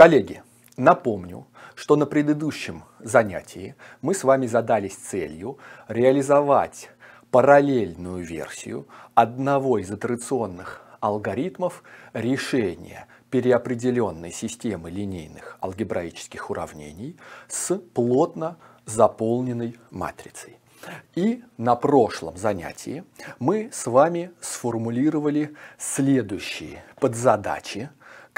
Коллеги, напомню, что на предыдущем занятии мы с вами задались целью реализовать параллельную версию одного из итерационных алгоритмов решения переопределенной системы линейных алгебраических уравнений с плотно заполненной матрицей. И на прошлом занятии мы с вами сформулировали следующие подзадачи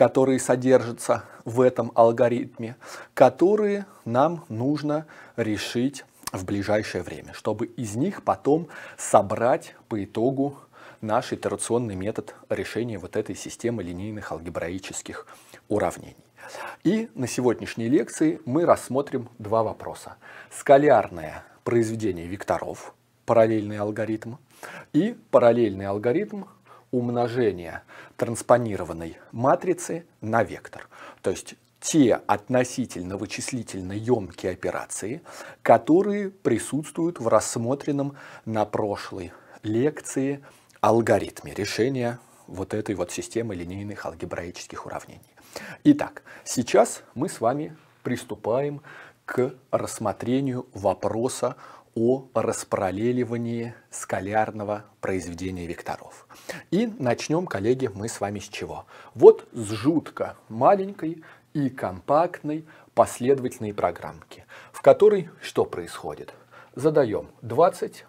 которые содержатся в этом алгоритме, которые нам нужно решить в ближайшее время, чтобы из них потом собрать по итогу наш итерационный метод решения вот этой системы линейных алгебраических уравнений. И на сегодняшней лекции мы рассмотрим два вопроса. Скалярное произведение векторов, параллельный алгоритм, и параллельный алгоритм умножения транспонированной матрицы на вектор. То есть те относительно вычислительно емкие операции, которые присутствуют в рассмотренном на прошлой лекции алгоритме решения вот этой вот системы линейных алгебраических уравнений. Итак, сейчас мы с вами приступаем к рассмотрению вопроса о распараллеливании скалярного произведения векторов. И начнем, коллеги, мы с вами с чего? Вот с жутко маленькой и компактной последовательной программки, в которой что происходит? Задаем 20,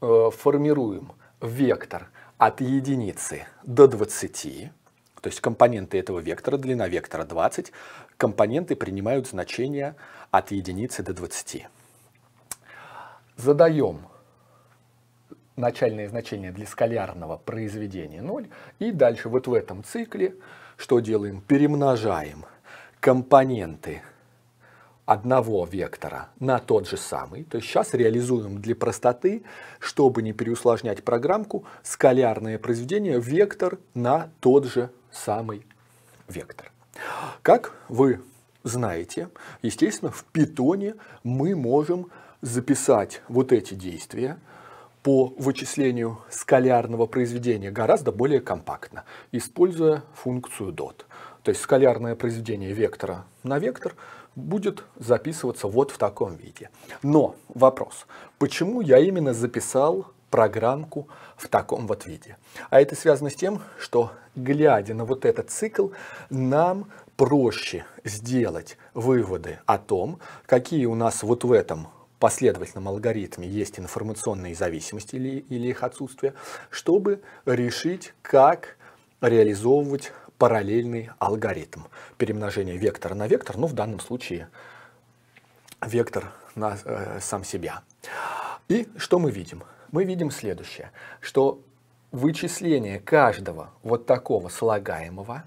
э, формируем вектор от единицы до 20, то есть компоненты этого вектора, длина вектора 20, компоненты принимают значения от единицы до 20 задаем начальное значение для скалярного произведения 0. И дальше вот в этом цикле что делаем? Перемножаем компоненты одного вектора на тот же самый. То есть сейчас реализуем для простоты, чтобы не переусложнять программку, скалярное произведение вектор на тот же самый вектор. Как вы знаете, естественно, в питоне мы можем записать вот эти действия по вычислению скалярного произведения гораздо более компактно, используя функцию dot. То есть скалярное произведение вектора на вектор будет записываться вот в таком виде. Но вопрос, почему я именно записал программку в таком вот виде? А это связано с тем, что глядя на вот этот цикл, нам проще сделать выводы о том, какие у нас вот в этом последовательном алгоритме есть информационные зависимости или, или их отсутствие, чтобы решить, как реализовывать параллельный алгоритм перемножения вектора на вектор, ну в данном случае вектор на э, сам себя. И что мы видим? Мы видим следующее, что вычисление каждого вот такого слагаемого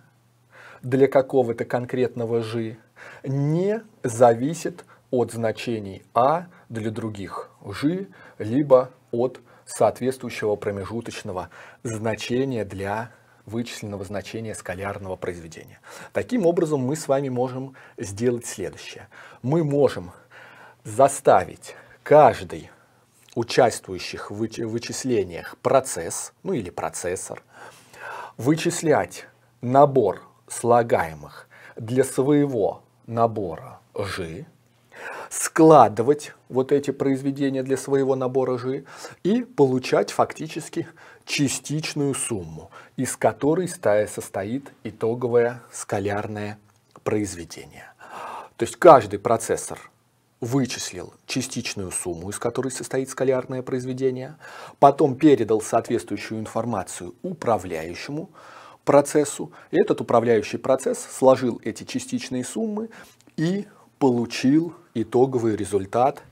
для какого-то конкретного g не зависит от значений а для других g, либо от соответствующего промежуточного значения для вычисленного значения скалярного произведения. Таким образом, мы с вами можем сделать следующее. Мы можем заставить каждый участвующих в вычислениях процесс, ну или процессор, вычислять набор слагаемых для своего набора G, складывать вот эти произведения для своего набора G и получать фактически частичную сумму, из которой стая состоит итоговое скалярное произведение. То есть каждый процессор вычислил частичную сумму, из которой состоит скалярное произведение, потом передал соответствующую информацию управляющему процессу, и этот управляющий процесс сложил эти частичные суммы и получил итоговый результат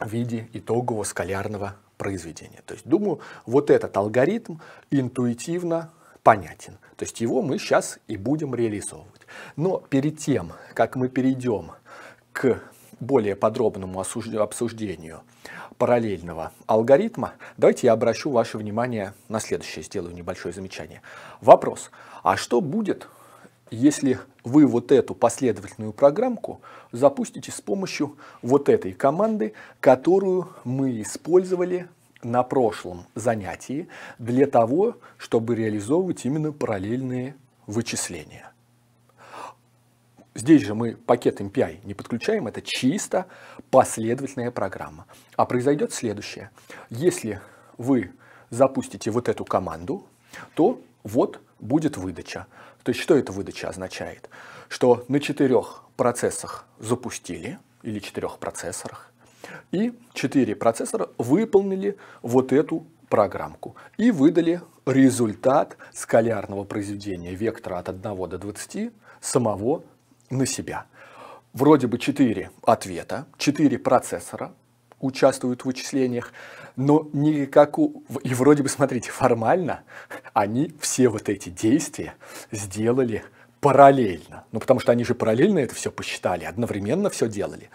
в виде итогового скалярного произведения. То есть, думаю, вот этот алгоритм интуитивно понятен. То есть, его мы сейчас и будем реализовывать. Но перед тем, как мы перейдем к более подробному обсуждению параллельного алгоритма, давайте я обращу ваше внимание на следующее, сделаю небольшое замечание. Вопрос, а что будет, если вы вот эту последовательную программку запустите с помощью вот этой команды, которую мы использовали на прошлом занятии для того, чтобы реализовывать именно параллельные вычисления. Здесь же мы пакет MPI не подключаем, это чисто последовательная программа. А произойдет следующее. Если вы запустите вот эту команду, то вот будет выдача. То есть что эта выдача означает? Что на четырех процессах запустили, или четырех процессорах, и четыре процессора выполнили вот эту программку и выдали результат скалярного произведения вектора от 1 до 20 самого на себя. Вроде бы четыре ответа, четыре процессора участвуют в вычислениях, но никак И вроде бы, смотрите, формально они все вот эти действия сделали параллельно. Ну, потому что они же параллельно это все посчитали, одновременно все делали.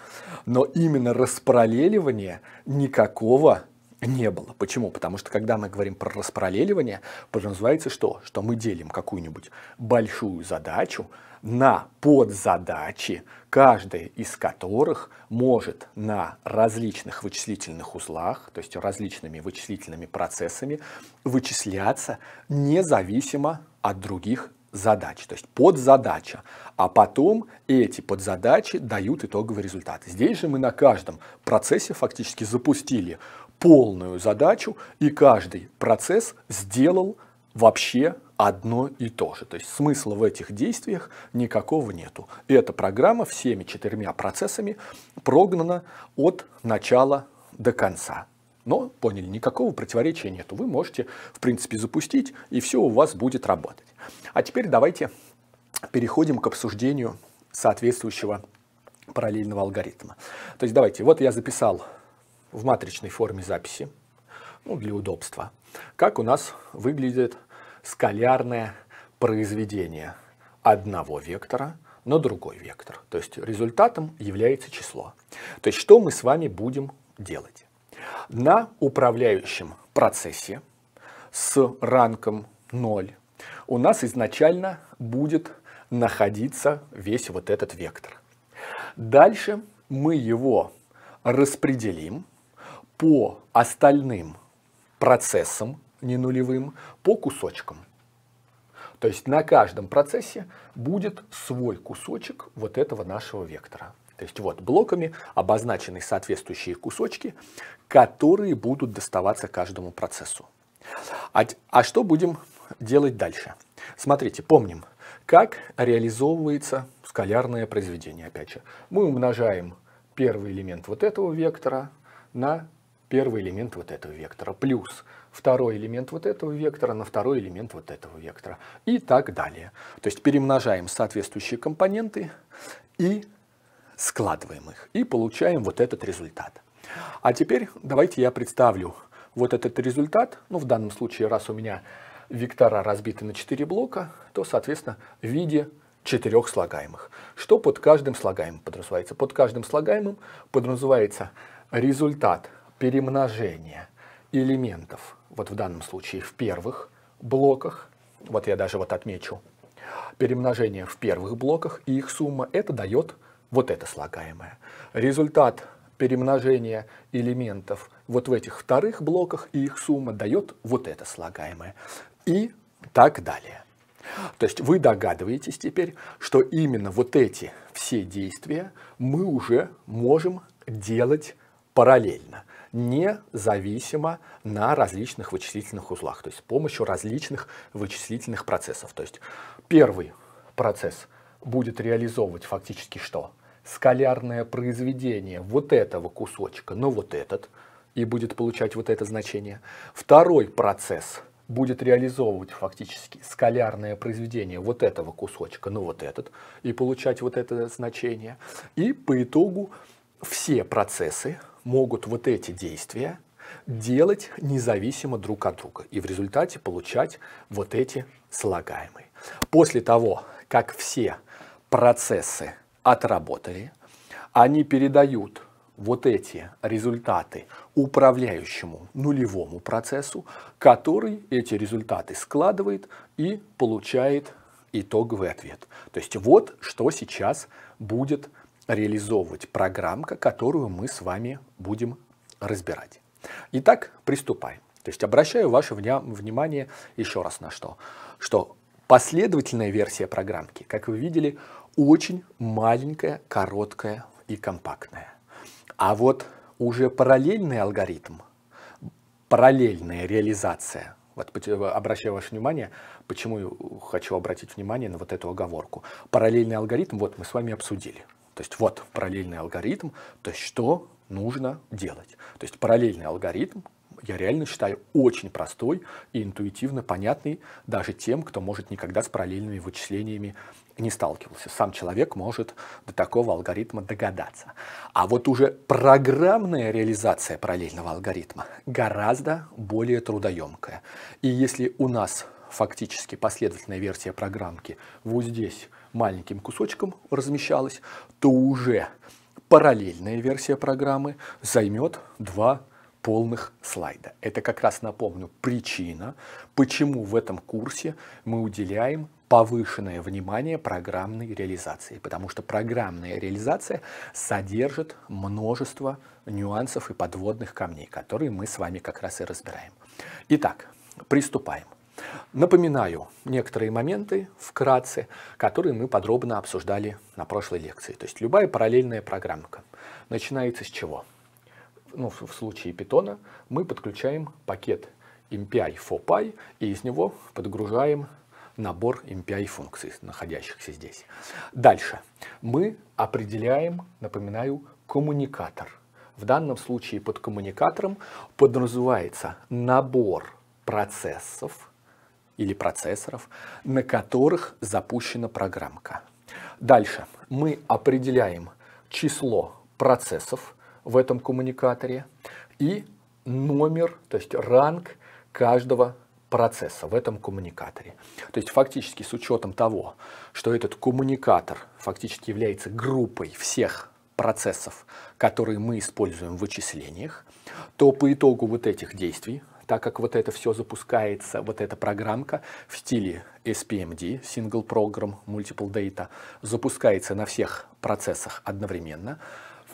Но именно распараллеливания никакого не было. Почему? Потому что когда мы говорим про распараллеливание, подразумевается что? Что мы делим какую-нибудь большую задачу на подзадачи, каждая из которых может на различных вычислительных узлах, то есть различными вычислительными процессами, вычисляться независимо от других задач, то есть подзадача, а потом эти подзадачи дают итоговый результат. Здесь же мы на каждом процессе фактически запустили полную задачу, и каждый процесс сделал вообще одно и то же. То есть смысла в этих действиях никакого нету. И эта программа всеми четырьмя процессами прогнана от начала до конца. Но, поняли, никакого противоречия нету. Вы можете, в принципе, запустить, и все у вас будет работать. А теперь давайте переходим к обсуждению соответствующего параллельного алгоритма. То есть давайте, вот я записал в матричной форме записи, ну, для удобства, как у нас выглядит скалярное произведение одного вектора на другой вектор. То есть результатом является число. То есть что мы с вами будем делать? На управляющем процессе с ранком 0 у нас изначально будет находиться весь вот этот вектор. Дальше мы его распределим по остальным процессам не нулевым, по кусочкам. То есть на каждом процессе будет свой кусочек вот этого нашего вектора. То есть вот блоками обозначены соответствующие кусочки, которые будут доставаться каждому процессу. А, а что будем делать дальше? Смотрите, помним, как реализовывается скалярное произведение. Опять же, мы умножаем первый элемент вот этого вектора на первый элемент вот этого вектора, плюс второй элемент вот этого вектора на второй элемент вот этого вектора и так далее. То есть перемножаем соответствующие компоненты и складываем их, и получаем вот этот результат. А теперь давайте я представлю вот этот результат, ну в данном случае, раз у меня вектора разбиты на 4 блока, то, соответственно, в виде четырех слагаемых. Что под каждым слагаемым подразумевается? Под каждым слагаемым подразумевается результат перемножения элементов вот в данном случае в первых блоках, вот я даже вот отмечу, перемножение в первых блоках и их сумма, это дает вот это слагаемое. Результат перемножения элементов вот в этих вторых блоках и их сумма дает вот это слагаемое. И так далее. То есть вы догадываетесь теперь, что именно вот эти все действия мы уже можем делать параллельно независимо на различных вычислительных узлах, то есть с помощью различных вычислительных процессов. То есть первый процесс будет реализовывать фактически что? Скалярное произведение вот этого кусочка но вот этот, и будет получать вот это значение. Второй процесс будет реализовывать фактически скалярное произведение вот этого кусочка, ну вот этот, и получать вот это значение. И по итогу все процессы могут вот эти действия делать независимо друг от друга и в результате получать вот эти слагаемые. После того, как все процессы отработали, они передают вот эти результаты управляющему нулевому процессу, который эти результаты складывает и получает итоговый ответ. То есть вот что сейчас будет реализовывать программка, которую мы с вами будем разбирать. Итак, приступаем. То есть обращаю ваше внимание еще раз на что. Что последовательная версия программки, как вы видели, очень маленькая, короткая и компактная. А вот уже параллельный алгоритм, параллельная реализация, вот обращаю ваше внимание, почему я хочу обратить внимание на вот эту оговорку. Параллельный алгоритм, вот мы с вами обсудили – то есть вот параллельный алгоритм, то есть что нужно делать. То есть параллельный алгоритм, я реально считаю, очень простой и интуитивно понятный даже тем, кто может никогда с параллельными вычислениями не сталкивался. Сам человек может до такого алгоритма догадаться. А вот уже программная реализация параллельного алгоритма гораздо более трудоемкая. И если у нас фактически последовательная версия программки вот здесь маленьким кусочком размещалось, то уже параллельная версия программы займет два полных слайда. Это как раз, напомню, причина, почему в этом курсе мы уделяем повышенное внимание программной реализации, потому что программная реализация содержит множество нюансов и подводных камней, которые мы с вами как раз и разбираем. Итак, приступаем. Напоминаю некоторые моменты вкратце, которые мы подробно обсуждали на прошлой лекции. То есть любая параллельная программка начинается с чего? Ну, в случае питона мы подключаем пакет MPI FOPI и из него подгружаем набор MPI функций, находящихся здесь. Дальше мы определяем, напоминаю, коммуникатор. В данном случае под коммуникатором подразумевается набор процессов, или процессоров, на которых запущена программка. Дальше мы определяем число процессов в этом коммуникаторе и номер, то есть ранг каждого процесса в этом коммуникаторе. То есть фактически с учетом того, что этот коммуникатор фактически является группой всех процессов, которые мы используем в вычислениях, то по итогу вот этих действий, так как вот это все запускается, вот эта программка в стиле SPMD, Single Program Multiple Data, запускается на всех процессах одновременно.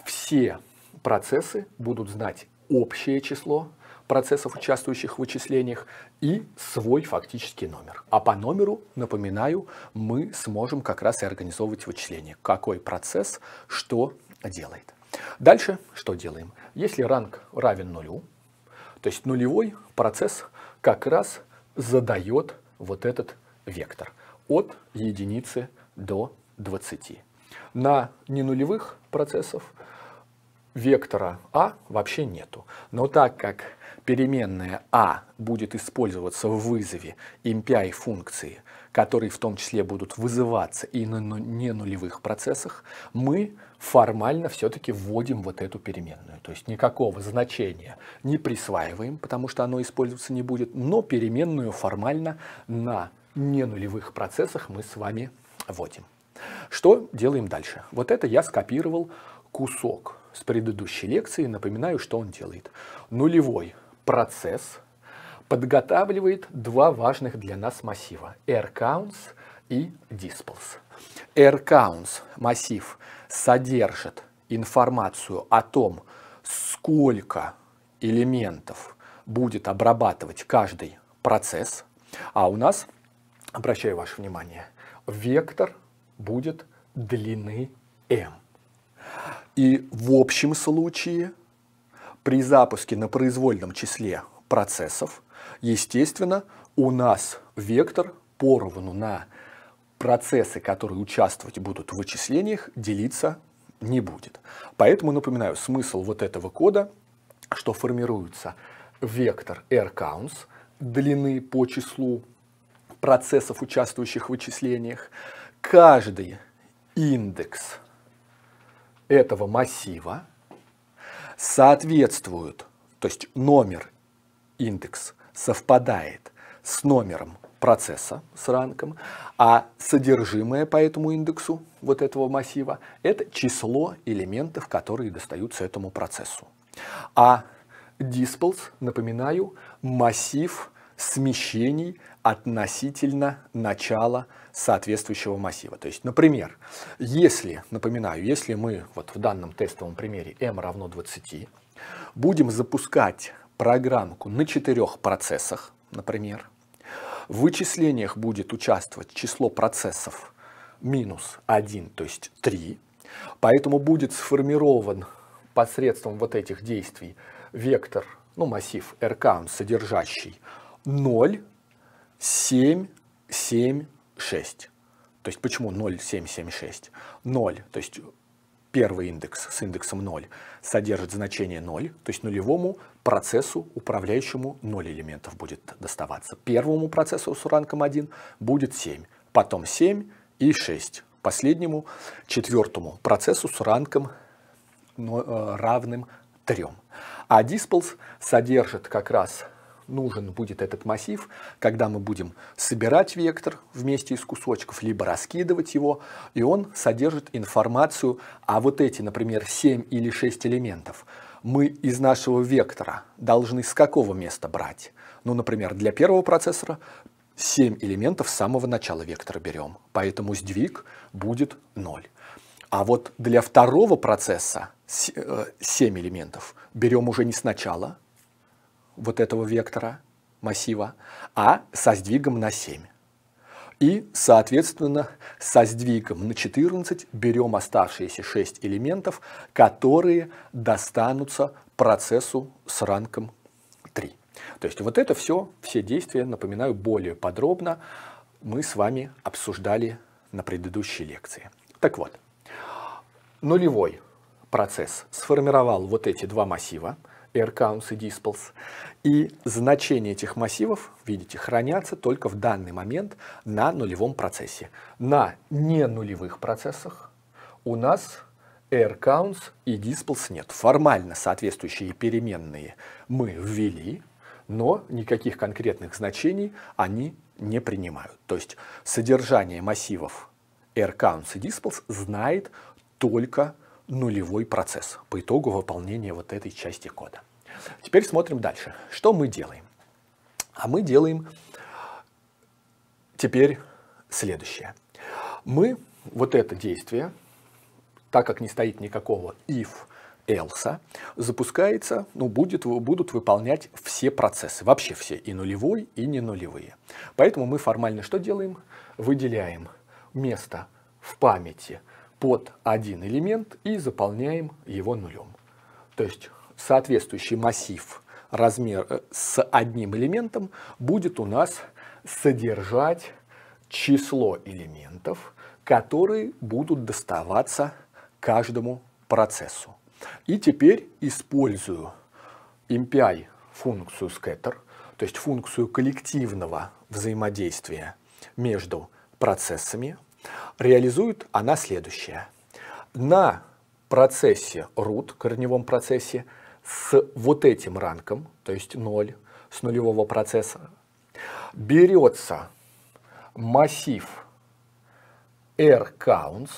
Все процессы будут знать общее число процессов, участвующих в вычислениях, и свой фактический номер. А по номеру, напоминаю, мы сможем как раз и организовывать вычисление. Какой процесс что делает. Дальше что делаем? Если ранг равен нулю, то есть нулевой процесс как раз задает вот этот вектор от единицы до 20. На ненулевых процессов вектора А вообще нету. Но так как переменная А будет использоваться в вызове MPI функции, которые в том числе будут вызываться и на ненулевых процессах, мы формально все-таки вводим вот эту переменную. То есть никакого значения не присваиваем, потому что оно использоваться не будет, но переменную формально на ненулевых процессах мы с вами вводим. Что делаем дальше? Вот это я скопировал кусок с предыдущей лекции, напоминаю, что он делает. Нулевой процесс подготавливает два важных для нас массива – AirCounts и DispelS. AirCounts – массив – содержит информацию о том, сколько элементов будет обрабатывать каждый процесс, а у нас, обращаю ваше внимание, вектор будет длины m. И в общем случае при запуске на произвольном числе процессов, естественно, у нас вектор поровну на процессы, которые участвовать будут в вычислениях, делиться не будет. Поэтому, напоминаю, смысл вот этого кода, что формируется вектор r длины по числу процессов, участвующих в вычислениях. Каждый индекс этого массива соответствует, то есть номер индекс совпадает с номером процесса с ранком, а содержимое по этому индексу вот этого массива – это число элементов, которые достаются этому процессу. А Dispels, напоминаю, массив смещений относительно начала соответствующего массива. То есть, например, если, напоминаю, если мы вот в данном тестовом примере m равно 20, будем запускать программку на четырех процессах, например, в вычислениях будет участвовать число процессов минус 1, то есть 3. Поэтому будет сформирован посредством вот этих действий вектор, ну массив RK, содержащий 0, 7, 7, 6. То есть почему 0, 7, 7, 6? 0, то есть первый индекс с индексом 0 содержит значение 0, то есть нулевому процессу, управляющему 0 элементов будет доставаться. Первому процессору с ранком 1 будет 7, потом 7 и 6. Последнему, четвертому процессу с ранком но, э, равным 3. А дисплс содержит как раз нужен будет этот массив, когда мы будем собирать вектор вместе из кусочков, либо раскидывать его, и он содержит информацию о вот эти, например, 7 или 6 элементов мы из нашего вектора должны с какого места брать? Ну, например, для первого процессора 7 элементов с самого начала вектора берем, поэтому сдвиг будет 0. А вот для второго процесса 7 э, элементов берем уже не с начала вот этого вектора массива, а со сдвигом на 7. И, соответственно, со сдвигом на 14 берем оставшиеся 6 элементов, которые достанутся процессу с ранком 3. То есть вот это все, все действия, напоминаю, более подробно мы с вами обсуждали на предыдущей лекции. Так вот, нулевой процесс сформировал вот эти два массива – air и dispels. И значения этих массивов, видите, хранятся только в данный момент на нулевом процессе. На не нулевых процессах у нас air и dispels нет. Формально соответствующие переменные мы ввели, но никаких конкретных значений они не принимают. То есть содержание массивов air и dispels знает только нулевой процесс по итогу выполнения вот этой части кода. Теперь смотрим дальше. Что мы делаем? А мы делаем теперь следующее. Мы вот это действие, так как не стоит никакого if, Элса запускается, ну, будет, будут выполнять все процессы, вообще все, и нулевой, и не нулевые. Поэтому мы формально что делаем? Выделяем место в памяти под один элемент и заполняем его нулем. То есть соответствующий массив размер э, с одним элементом будет у нас содержать число элементов, которые будут доставаться каждому процессу. И теперь использую MPI функцию scatter, то есть функцию коллективного взаимодействия между процессами, реализует она следующее. На процессе root, корневом процессе, с вот этим ранком, то есть 0, с нулевого процесса, берется массив R-counts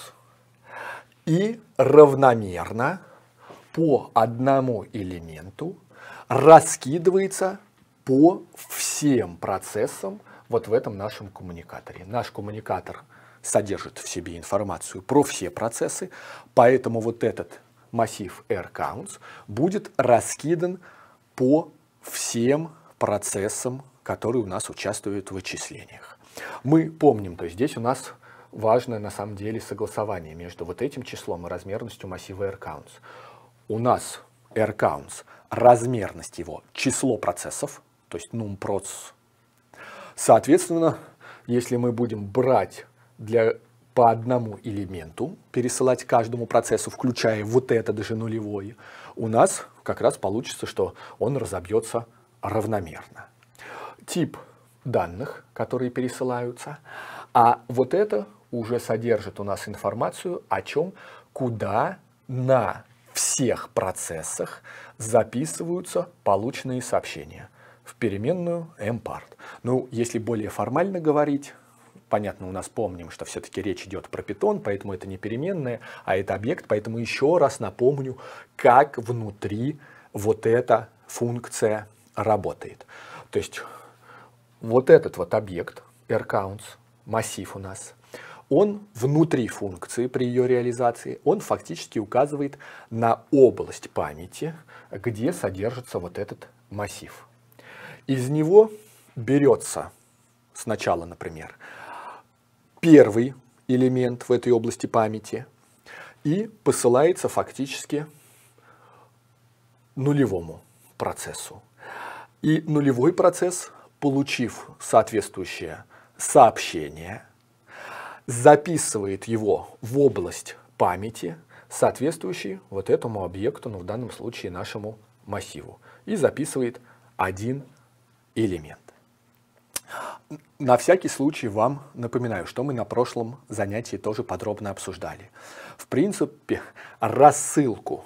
и равномерно по одному элементу раскидывается по всем процессам вот в этом нашем коммуникаторе. Наш коммуникатор содержит в себе информацию про все процессы, поэтому вот этот массив r будет раскидан по всем процессам, которые у нас участвуют в вычислениях. Мы помним, то есть здесь у нас важное на самом деле согласование между вот этим числом и размерностью массива r У нас r размерность его, число процессов, то есть numproc. Соответственно, если мы будем брать для по одному элементу пересылать каждому процессу, включая вот это даже нулевое, у нас как раз получится, что он разобьется равномерно. Тип данных, которые пересылаются, а вот это уже содержит у нас информацию о чем, куда на всех процессах записываются полученные сообщения в переменную mPart. Ну, если более формально говорить, понятно, у нас помним, что все-таки речь идет про питон, поэтому это не переменная, а это объект, поэтому еще раз напомню, как внутри вот эта функция работает. То есть вот этот вот объект, rCounts, массив у нас, он внутри функции при ее реализации, он фактически указывает на область памяти, где содержится вот этот массив. Из него берется сначала, например, первый элемент в этой области памяти и посылается фактически нулевому процессу. И нулевой процесс, получив соответствующее сообщение, записывает его в область памяти, соответствующий вот этому объекту, ну в данном случае нашему массиву, и записывает один элемент. На всякий случай вам напоминаю, что мы на прошлом занятии тоже подробно обсуждали. В принципе, рассылку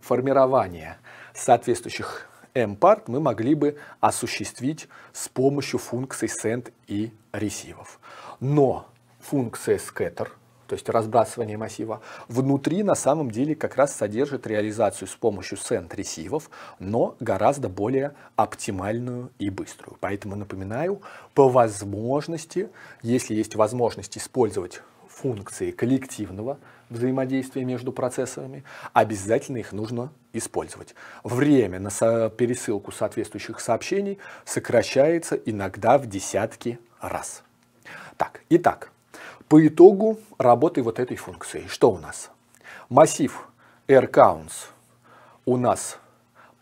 формирования соответствующих M-part мы могли бы осуществить с помощью функций send и ресивов. Но функция scatter – то есть разбрасывание массива, внутри на самом деле как раз содержит реализацию с помощью сент-ресивов, но гораздо более оптимальную и быструю. Поэтому напоминаю, по возможности, если есть возможность использовать функции коллективного взаимодействия между процессорами, обязательно их нужно использовать. Время на со пересылку соответствующих сообщений сокращается иногда в десятки раз. Так, итак, по итогу работы вот этой функции, что у нас? Массив AirCounts у нас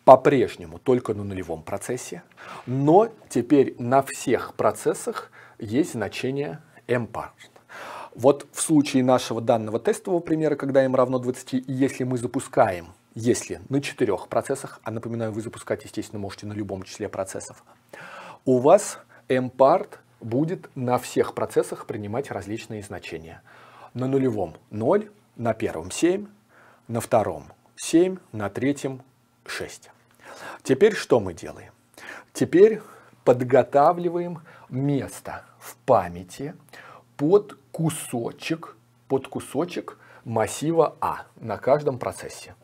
по-прежнему только на нулевом процессе, но теперь на всех процессах есть значение mPart. Вот в случае нашего данного тестового примера, когда m равно 20, если мы запускаем, если на четырех процессах, а напоминаю, вы запускать, естественно, можете на любом числе процессов, у вас mPart будет на всех процессах принимать различные значения. На нулевом 0, на первом 7, на втором 7, на третьем 6. Теперь что мы делаем? Теперь подготавливаем место в памяти под кусочек, под кусочек массива А на каждом процессе.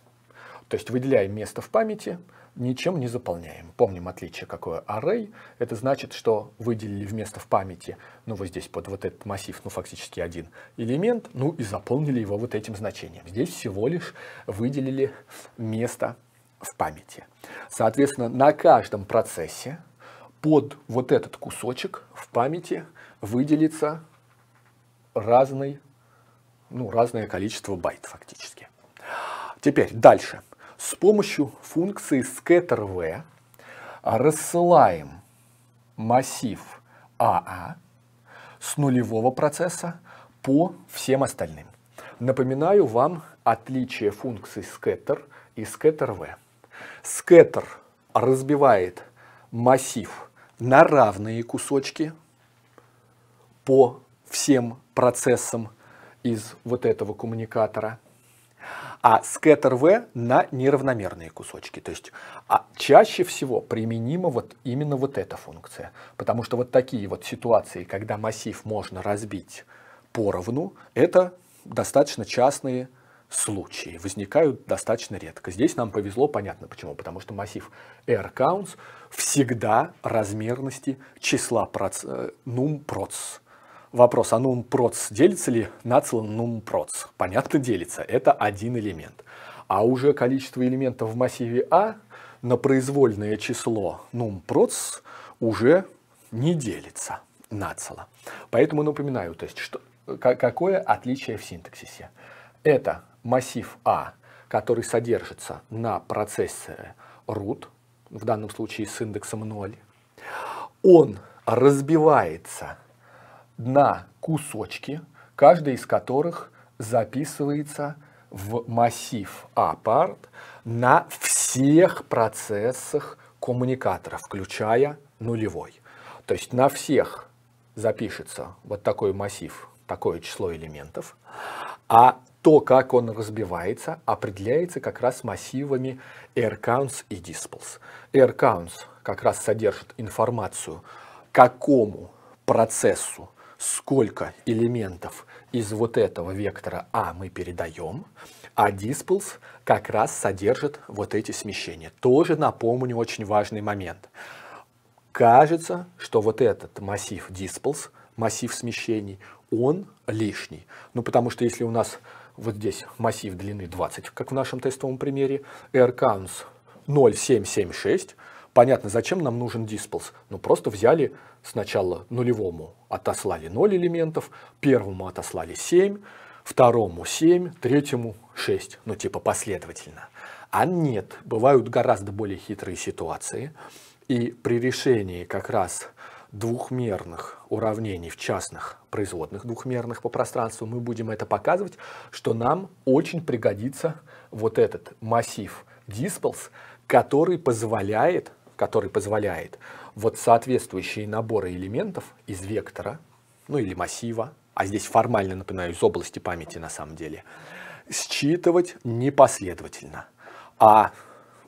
То есть выделяем место в памяти – ничем не заполняем. Помним отличие какое array. Это значит, что выделили вместо в памяти, ну вот здесь под вот этот массив, ну фактически один элемент, ну и заполнили его вот этим значением. Здесь всего лишь выделили место в памяти. Соответственно, на каждом процессе под вот этот кусочек в памяти выделится разный, ну, разное количество байт фактически. Теперь дальше с помощью функции scatterv рассылаем массив aa с нулевого процесса по всем остальным. Напоминаю вам отличие функций scatter и scatterv. Scatter разбивает массив на равные кусочки по всем процессам из вот этого коммуникатора – а скэт в на неравномерные кусочки. То есть а чаще всего применима вот именно вот эта функция, потому что вот такие вот ситуации, когда массив можно разбить поровну, это достаточно частные случаи, возникают достаточно редко. Здесь нам повезло, понятно почему, потому что массив R counts всегда размерности числа проц, э, num proc. Вопрос, а нумпроц делится ли нацл нумпроц? Понятно, делится. Это один элемент. А уже количество элементов в массиве А на произвольное число нумпроц уже не делится на нацело. Поэтому напоминаю, то есть, что, какое отличие в синтаксисе? Это массив А, который содержится на процессе root, в данном случае с индексом 0. Он разбивается на кусочки, каждый из которых записывается в массив апарт на всех процессах коммуникатора, включая нулевой. То есть на всех запишется вот такой массив, такое число элементов, а то, как он разбивается, определяется как раз массивами AirCounts и Dispels. AirCounts как раз содержит информацию, какому процессу сколько элементов из вот этого вектора А мы передаем, а дисплс как раз содержит вот эти смещения. Тоже напомню очень важный момент. Кажется, что вот этот массив дисплс, массив смещений, он лишний. Ну, потому что если у нас вот здесь массив длины 20, как в нашем тестовом примере, r counts 0,776, Понятно, зачем нам нужен дисполс? Ну, просто взяли сначала нулевому отослали 0 элементов, первому отослали 7, второму 7, третьему 6. Ну, типа последовательно. А нет, бывают гораздо более хитрые ситуации. И при решении как раз двухмерных уравнений в частных производных двухмерных по пространству мы будем это показывать, что нам очень пригодится вот этот массив дисполс, который позволяет который позволяет вот соответствующие наборы элементов из вектора, ну или массива, а здесь формально, напоминаю, из области памяти на самом деле, считывать непоследовательно, а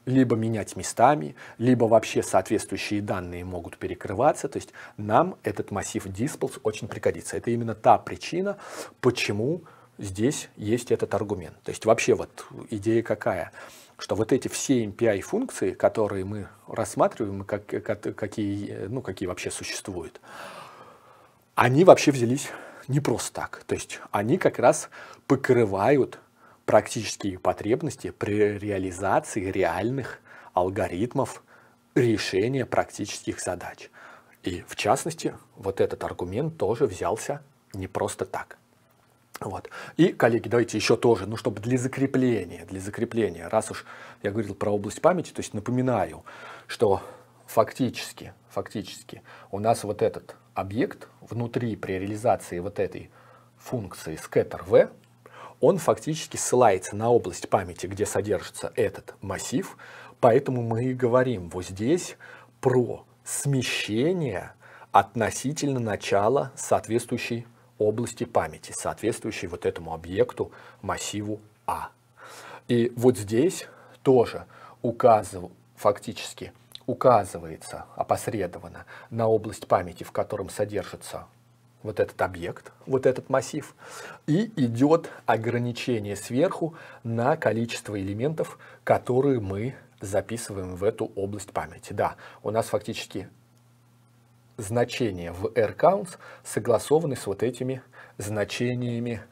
либо менять местами, либо вообще соответствующие данные могут перекрываться. То есть нам этот массив Dispels очень пригодится. Это именно та причина, почему здесь есть этот аргумент. То есть вообще вот идея какая? что вот эти все MPI-функции, которые мы рассматриваем, как, как, какие, ну, какие вообще существуют, они вообще взялись не просто так. То есть они как раз покрывают практические потребности при реализации реальных алгоритмов решения практических задач. И в частности, вот этот аргумент тоже взялся не просто так. Вот. И, коллеги, давайте еще тоже, ну, чтобы для закрепления, для закрепления, раз уж я говорил про область памяти, то есть напоминаю, что фактически, фактически у нас вот этот объект внутри при реализации вот этой функции scatter-v, он фактически ссылается на область памяти, где содержится этот массив, поэтому мы и говорим вот здесь про смещение относительно начала соответствующей области памяти, соответствующей вот этому объекту массиву А. И вот здесь тоже указыв, фактически указывается опосредованно на область памяти, в котором содержится вот этот объект, вот этот массив, и идет ограничение сверху на количество элементов, которые мы записываем в эту область памяти. Да, у нас фактически значения в R-counts согласованы с вот этими значениями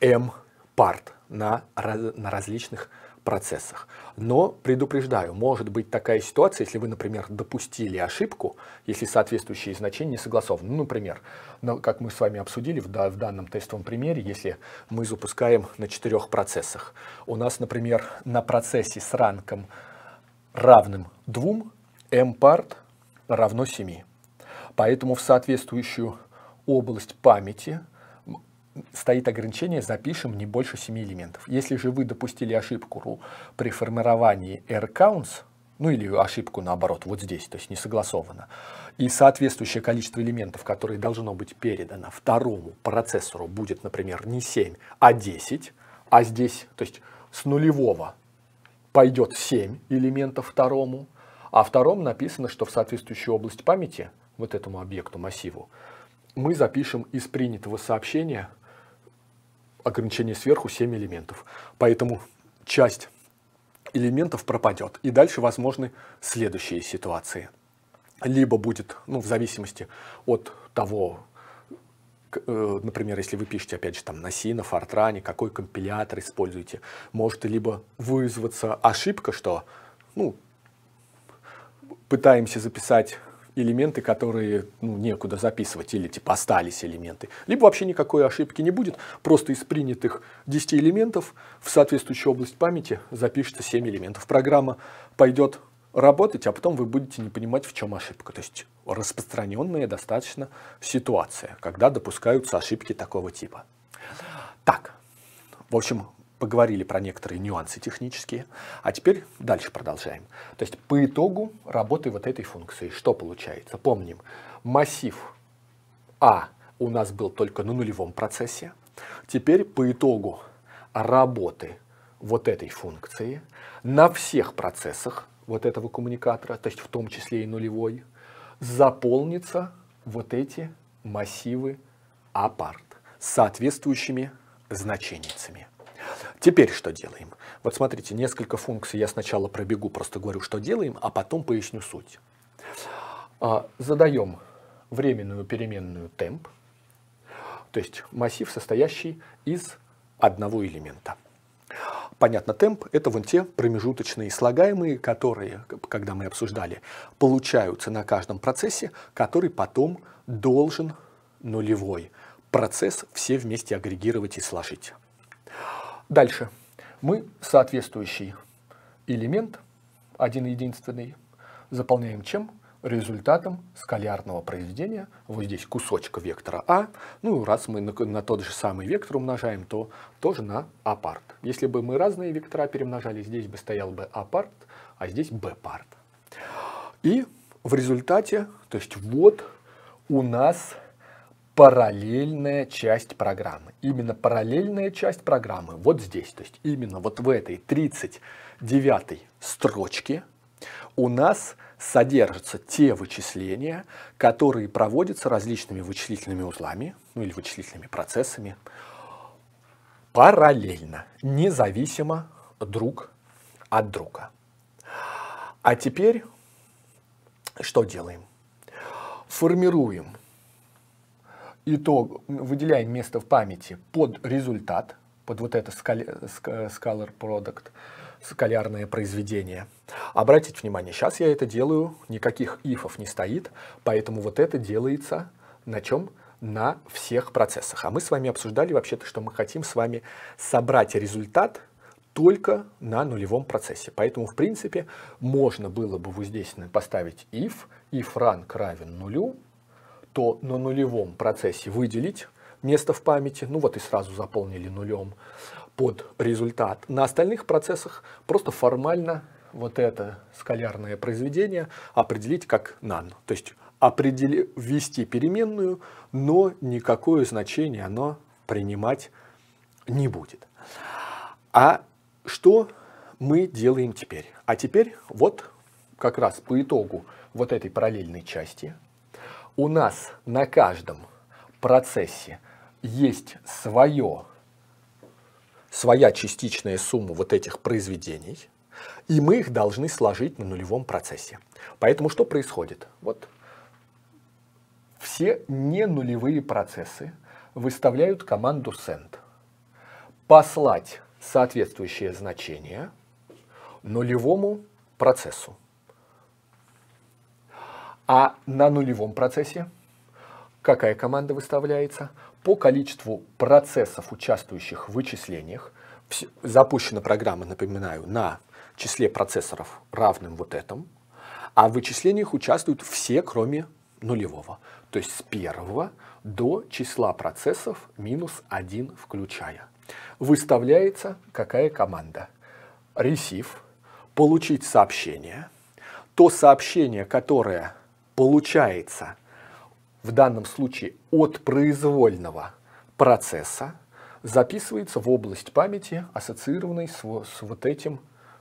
M-part на, на различных процессах. Но предупреждаю, может быть такая ситуация, если вы, например, допустили ошибку, если соответствующие значения не согласованы. Ну, например, ну, как мы с вами обсудили в, да, в данном тестовом примере, если мы запускаем на четырех процессах. У нас, например, на процессе с ранком равным 2, m-part равно 7. Поэтому в соответствующую область памяти стоит ограничение «запишем не больше 7 элементов». Если же вы допустили ошибку при формировании R-counts, ну или ошибку наоборот, вот здесь, то есть не согласовано, и соответствующее количество элементов, которые должно быть передано второму процессору, будет, например, не 7, а 10, а здесь, то есть с нулевого пойдет 7 элементов второму, а втором написано, что в соответствующую область памяти – вот этому объекту, массиву, мы запишем из принятого сообщения ограничение сверху 7 элементов. Поэтому часть элементов пропадет. И дальше возможны следующие ситуации. Либо будет, ну, в зависимости от того, э, например, если вы пишете, опять же, там, на Си на Фортране какой компилятор используете, может либо вызваться ошибка, что, ну, пытаемся записать элементы, которые ну, некуда записывать, или типа остались элементы. Либо вообще никакой ошибки не будет, просто из принятых 10 элементов в соответствующую область памяти запишется 7 элементов. Программа пойдет работать, а потом вы будете не понимать, в чем ошибка. То есть распространенная достаточно ситуация, когда допускаются ошибки такого типа. Так, в общем, поговорили про некоторые нюансы технические, а теперь дальше продолжаем. То есть по итогу работы вот этой функции что получается? Помним, массив А у нас был только на нулевом процессе. Теперь по итогу работы вот этой функции на всех процессах вот этого коммуникатора, то есть в том числе и нулевой, заполнится вот эти массивы апарт соответствующими значеницами. Теперь что делаем? Вот смотрите, несколько функций я сначала пробегу, просто говорю, что делаем, а потом поясню суть. А, задаем временную переменную темп, то есть массив, состоящий из одного элемента. Понятно, темп – это вон те промежуточные слагаемые, которые, когда мы обсуждали, получаются на каждом процессе, который потом должен нулевой процесс все вместе агрегировать и сложить. Дальше. Мы соответствующий элемент, один единственный, заполняем чем? результатом скалярного произведения, вот здесь кусочка вектора А, ну раз мы на, на тот же самый вектор умножаем, то тоже на А парт. Если бы мы разные вектора перемножали, здесь бы стоял бы А парт, а здесь Б парт. И в результате, то есть вот у нас параллельная часть программы. Именно параллельная часть программы вот здесь, то есть именно вот в этой 39 строчке у нас содержатся те вычисления, которые проводятся различными вычислительными узлами, ну или вычислительными процессами, параллельно, независимо друг от друга. А теперь что делаем? Формируем итог, выделяем место в памяти под результат, под вот это Scalar Product, скалярное произведение. Обратите внимание, сейчас я это делаю, никаких ифов не стоит, поэтому вот это делается на чем? На всех процессах. А мы с вами обсуждали вообще-то, что мы хотим с вами собрать результат только на нулевом процессе. Поэтому, в принципе, можно было бы вот здесь поставить if, if rank равен нулю, то на нулевом процессе выделить место в памяти, ну вот и сразу заполнили нулем под результат. На остальных процессах просто формально вот это скалярное произведение определить как none, то есть определи, ввести переменную, но никакое значение оно принимать не будет. А что мы делаем теперь? А теперь вот как раз по итогу вот этой параллельной части – у нас на каждом процессе есть свое, своя частичная сумма вот этих произведений, и мы их должны сложить на нулевом процессе. Поэтому что происходит? Вот все не нулевые процессы выставляют команду send. Послать соответствующее значение нулевому процессу. А на нулевом процессе какая команда выставляется? По количеству процессов, участвующих в вычислениях, запущена программа, напоминаю, на числе процессоров равным вот этому, а в вычислениях участвуют все, кроме нулевого. То есть с первого до числа процессов минус 1 включая. Выставляется какая команда? Receive, получить сообщение. То сообщение, которое получается в данном случае от произвольного процесса записывается в область памяти, ассоциированной с, с вот этим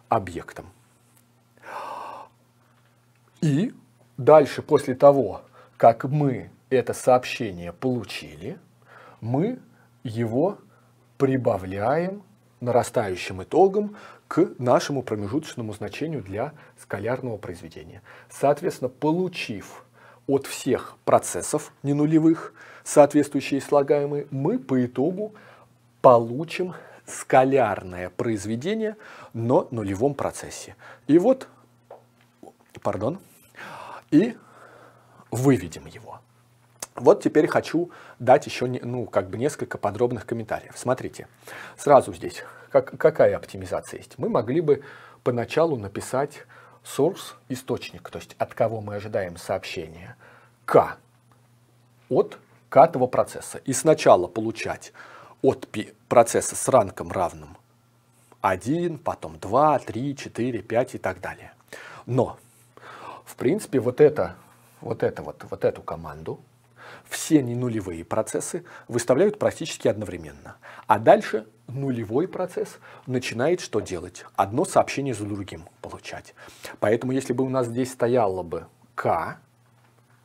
объектом. И дальше, после того, как мы это сообщение получили, мы его прибавляем нарастающим итогом к нашему промежуточному значению для скалярного произведения. Соответственно, получив от всех процессов ненулевых соответствующие слагаемые, мы по итогу получим скалярное произведение, но нулевом процессе. И вот, пардон, и выведем его. Вот теперь хочу дать еще ну, как бы несколько подробных комментариев. Смотрите, сразу здесь как, какая оптимизация есть. Мы могли бы поначалу написать source источник, то есть от кого мы ожидаем сообщение к от к этого процесса. И сначала получать от процесса с ранком равным 1, потом 2, 3, 4, 5 и так далее. Но, в принципе, вот это, вот это вот, вот эту команду все ненулевые процессы выставляют практически одновременно. А дальше нулевой процесс начинает что делать? Одно сообщение за другим получать. Поэтому если бы у нас здесь стояло бы k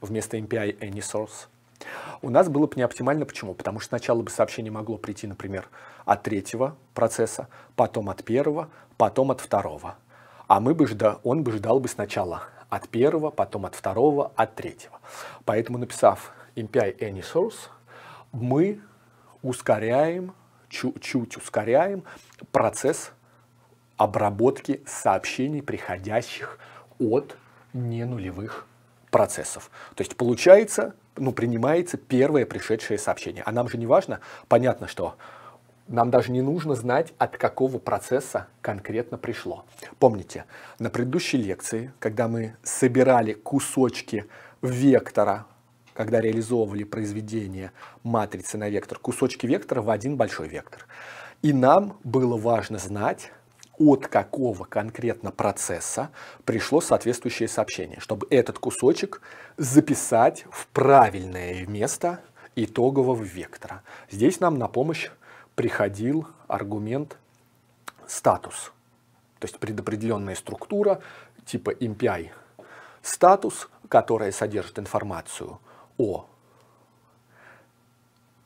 вместо MPI any source, у нас было бы неоптимально, Почему? Потому что сначала бы сообщение могло прийти, например, от третьего процесса, потом от первого, потом от второго. А мы бы жда... он бы ждал бы сначала от первого, потом от второго, от третьего. Поэтому, написав MPI AnySource, мы ускоряем, чуть, чуть ускоряем процесс обработки сообщений, приходящих от ненулевых процессов. То есть получается, ну, принимается первое пришедшее сообщение. А нам же не важно, понятно, что нам даже не нужно знать, от какого процесса конкретно пришло. Помните, на предыдущей лекции, когда мы собирали кусочки вектора когда реализовывали произведение матрицы на вектор, кусочки вектора в один большой вектор. И нам было важно знать, от какого конкретно процесса пришло соответствующее сообщение, чтобы этот кусочек записать в правильное место итогового вектора. Здесь нам на помощь приходил аргумент статус, то есть предопределенная структура типа MPI статус, которая содержит информацию о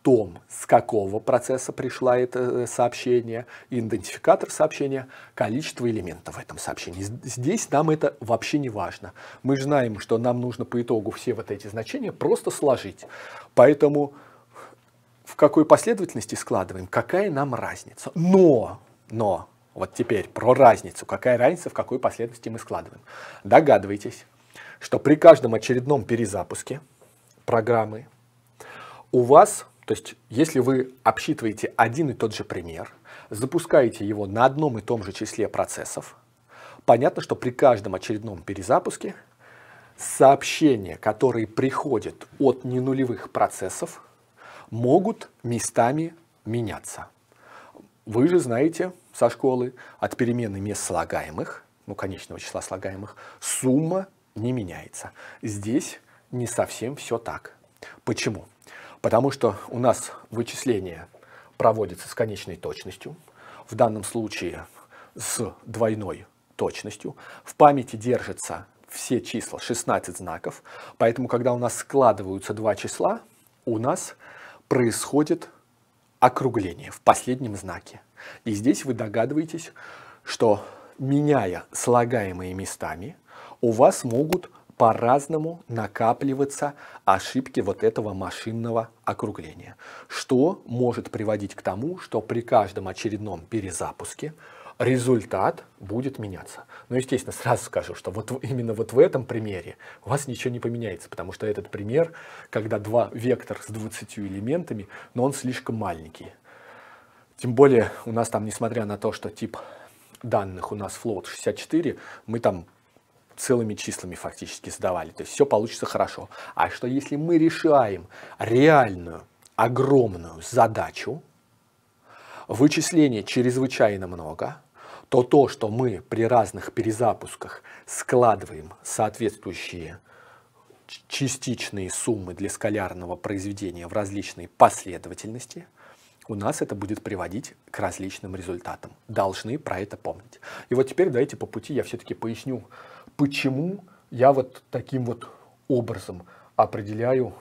том, с какого процесса пришла это э, сообщение, идентификатор сообщения, количество элементов в этом сообщении. Здесь нам это вообще не важно. Мы знаем, что нам нужно по итогу все вот эти значения просто сложить. Поэтому в какой последовательности складываем, какая нам разница. Но, но, вот теперь про разницу, какая разница, в какой последовательности мы складываем. Догадывайтесь, что при каждом очередном перезапуске программы, у вас, то есть если вы обсчитываете один и тот же пример, запускаете его на одном и том же числе процессов, понятно, что при каждом очередном перезапуске сообщения, которые приходят от ненулевых процессов, могут местами меняться. Вы же знаете со школы от перемены мест слагаемых, ну, конечного числа слагаемых, сумма не меняется. Здесь не совсем все так. Почему? Потому что у нас вычисление проводится с конечной точностью, в данном случае с двойной точностью. В памяти держатся все числа, 16 знаков, поэтому когда у нас складываются два числа, у нас происходит округление в последнем знаке. И здесь вы догадываетесь, что меняя слагаемые местами, у вас могут по-разному накапливаться ошибки вот этого машинного округления, что может приводить к тому, что при каждом очередном перезапуске результат будет меняться. Но, ну, естественно, сразу скажу, что вот именно вот в этом примере у вас ничего не поменяется, потому что этот пример, когда два вектор с 20 элементами, но он слишком маленький. Тем более у нас там, несмотря на то, что тип данных у нас float 64, мы там целыми числами фактически сдавали, То есть все получится хорошо. А что если мы решаем реальную, огромную задачу, вычислений чрезвычайно много, то то, что мы при разных перезапусках складываем соответствующие частичные суммы для скалярного произведения в различные последовательности, у нас это будет приводить к различным результатам. Должны про это помнить. И вот теперь давайте по пути я все-таки поясню почему я вот таким вот образом определяю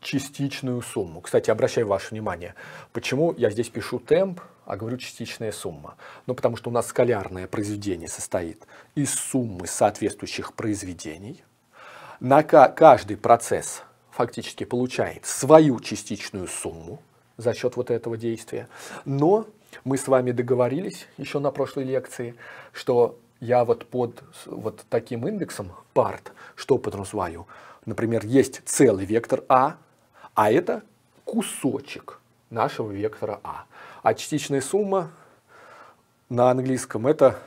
частичную сумму. Кстати, обращаю ваше внимание, почему я здесь пишу темп, а говорю частичная сумма. Ну, потому что у нас скалярное произведение состоит из суммы соответствующих произведений. На каждый процесс фактически получает свою частичную сумму за счет вот этого действия. Но мы с вами договорились еще на прошлой лекции, что я вот под вот таким индексом part что подразумеваю? Например, есть целый вектор А, а это кусочек нашего вектора А. А частичная сумма на английском это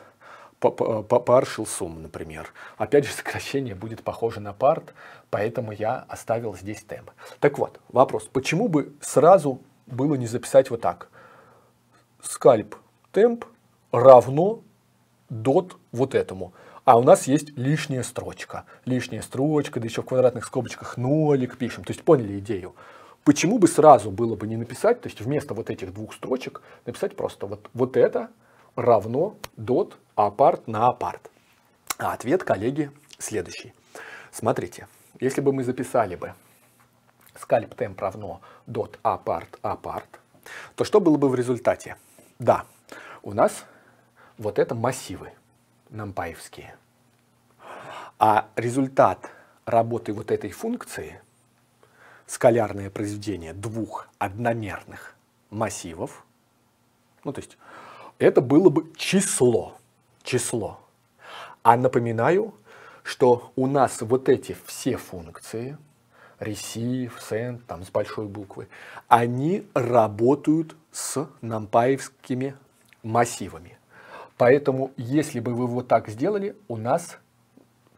partial sum, например. Опять же, сокращение будет похоже на part, поэтому я оставил здесь темп. Так вот, вопрос, почему бы сразу было не записать вот так? Скальп темп равно dot вот этому. А у нас есть лишняя строчка. Лишняя строчка, да еще в квадратных скобочках нолик пишем. То есть поняли идею. Почему бы сразу было бы не написать, то есть вместо вот этих двух строчек написать просто вот, вот это равно dot апарт на апарт. А ответ, коллеги, следующий. Смотрите, если бы мы записали бы scalp temp равно dot apart apart, то что было бы в результате? Да, у нас вот это массивы нампаевские. А результат работы вот этой функции, скалярное произведение двух одномерных массивов, ну то есть это было бы число, число. А напоминаю, что у нас вот эти все функции, receive, send, там с большой буквы, они работают с нампаевскими массивами. Поэтому, если бы вы вот так сделали, у нас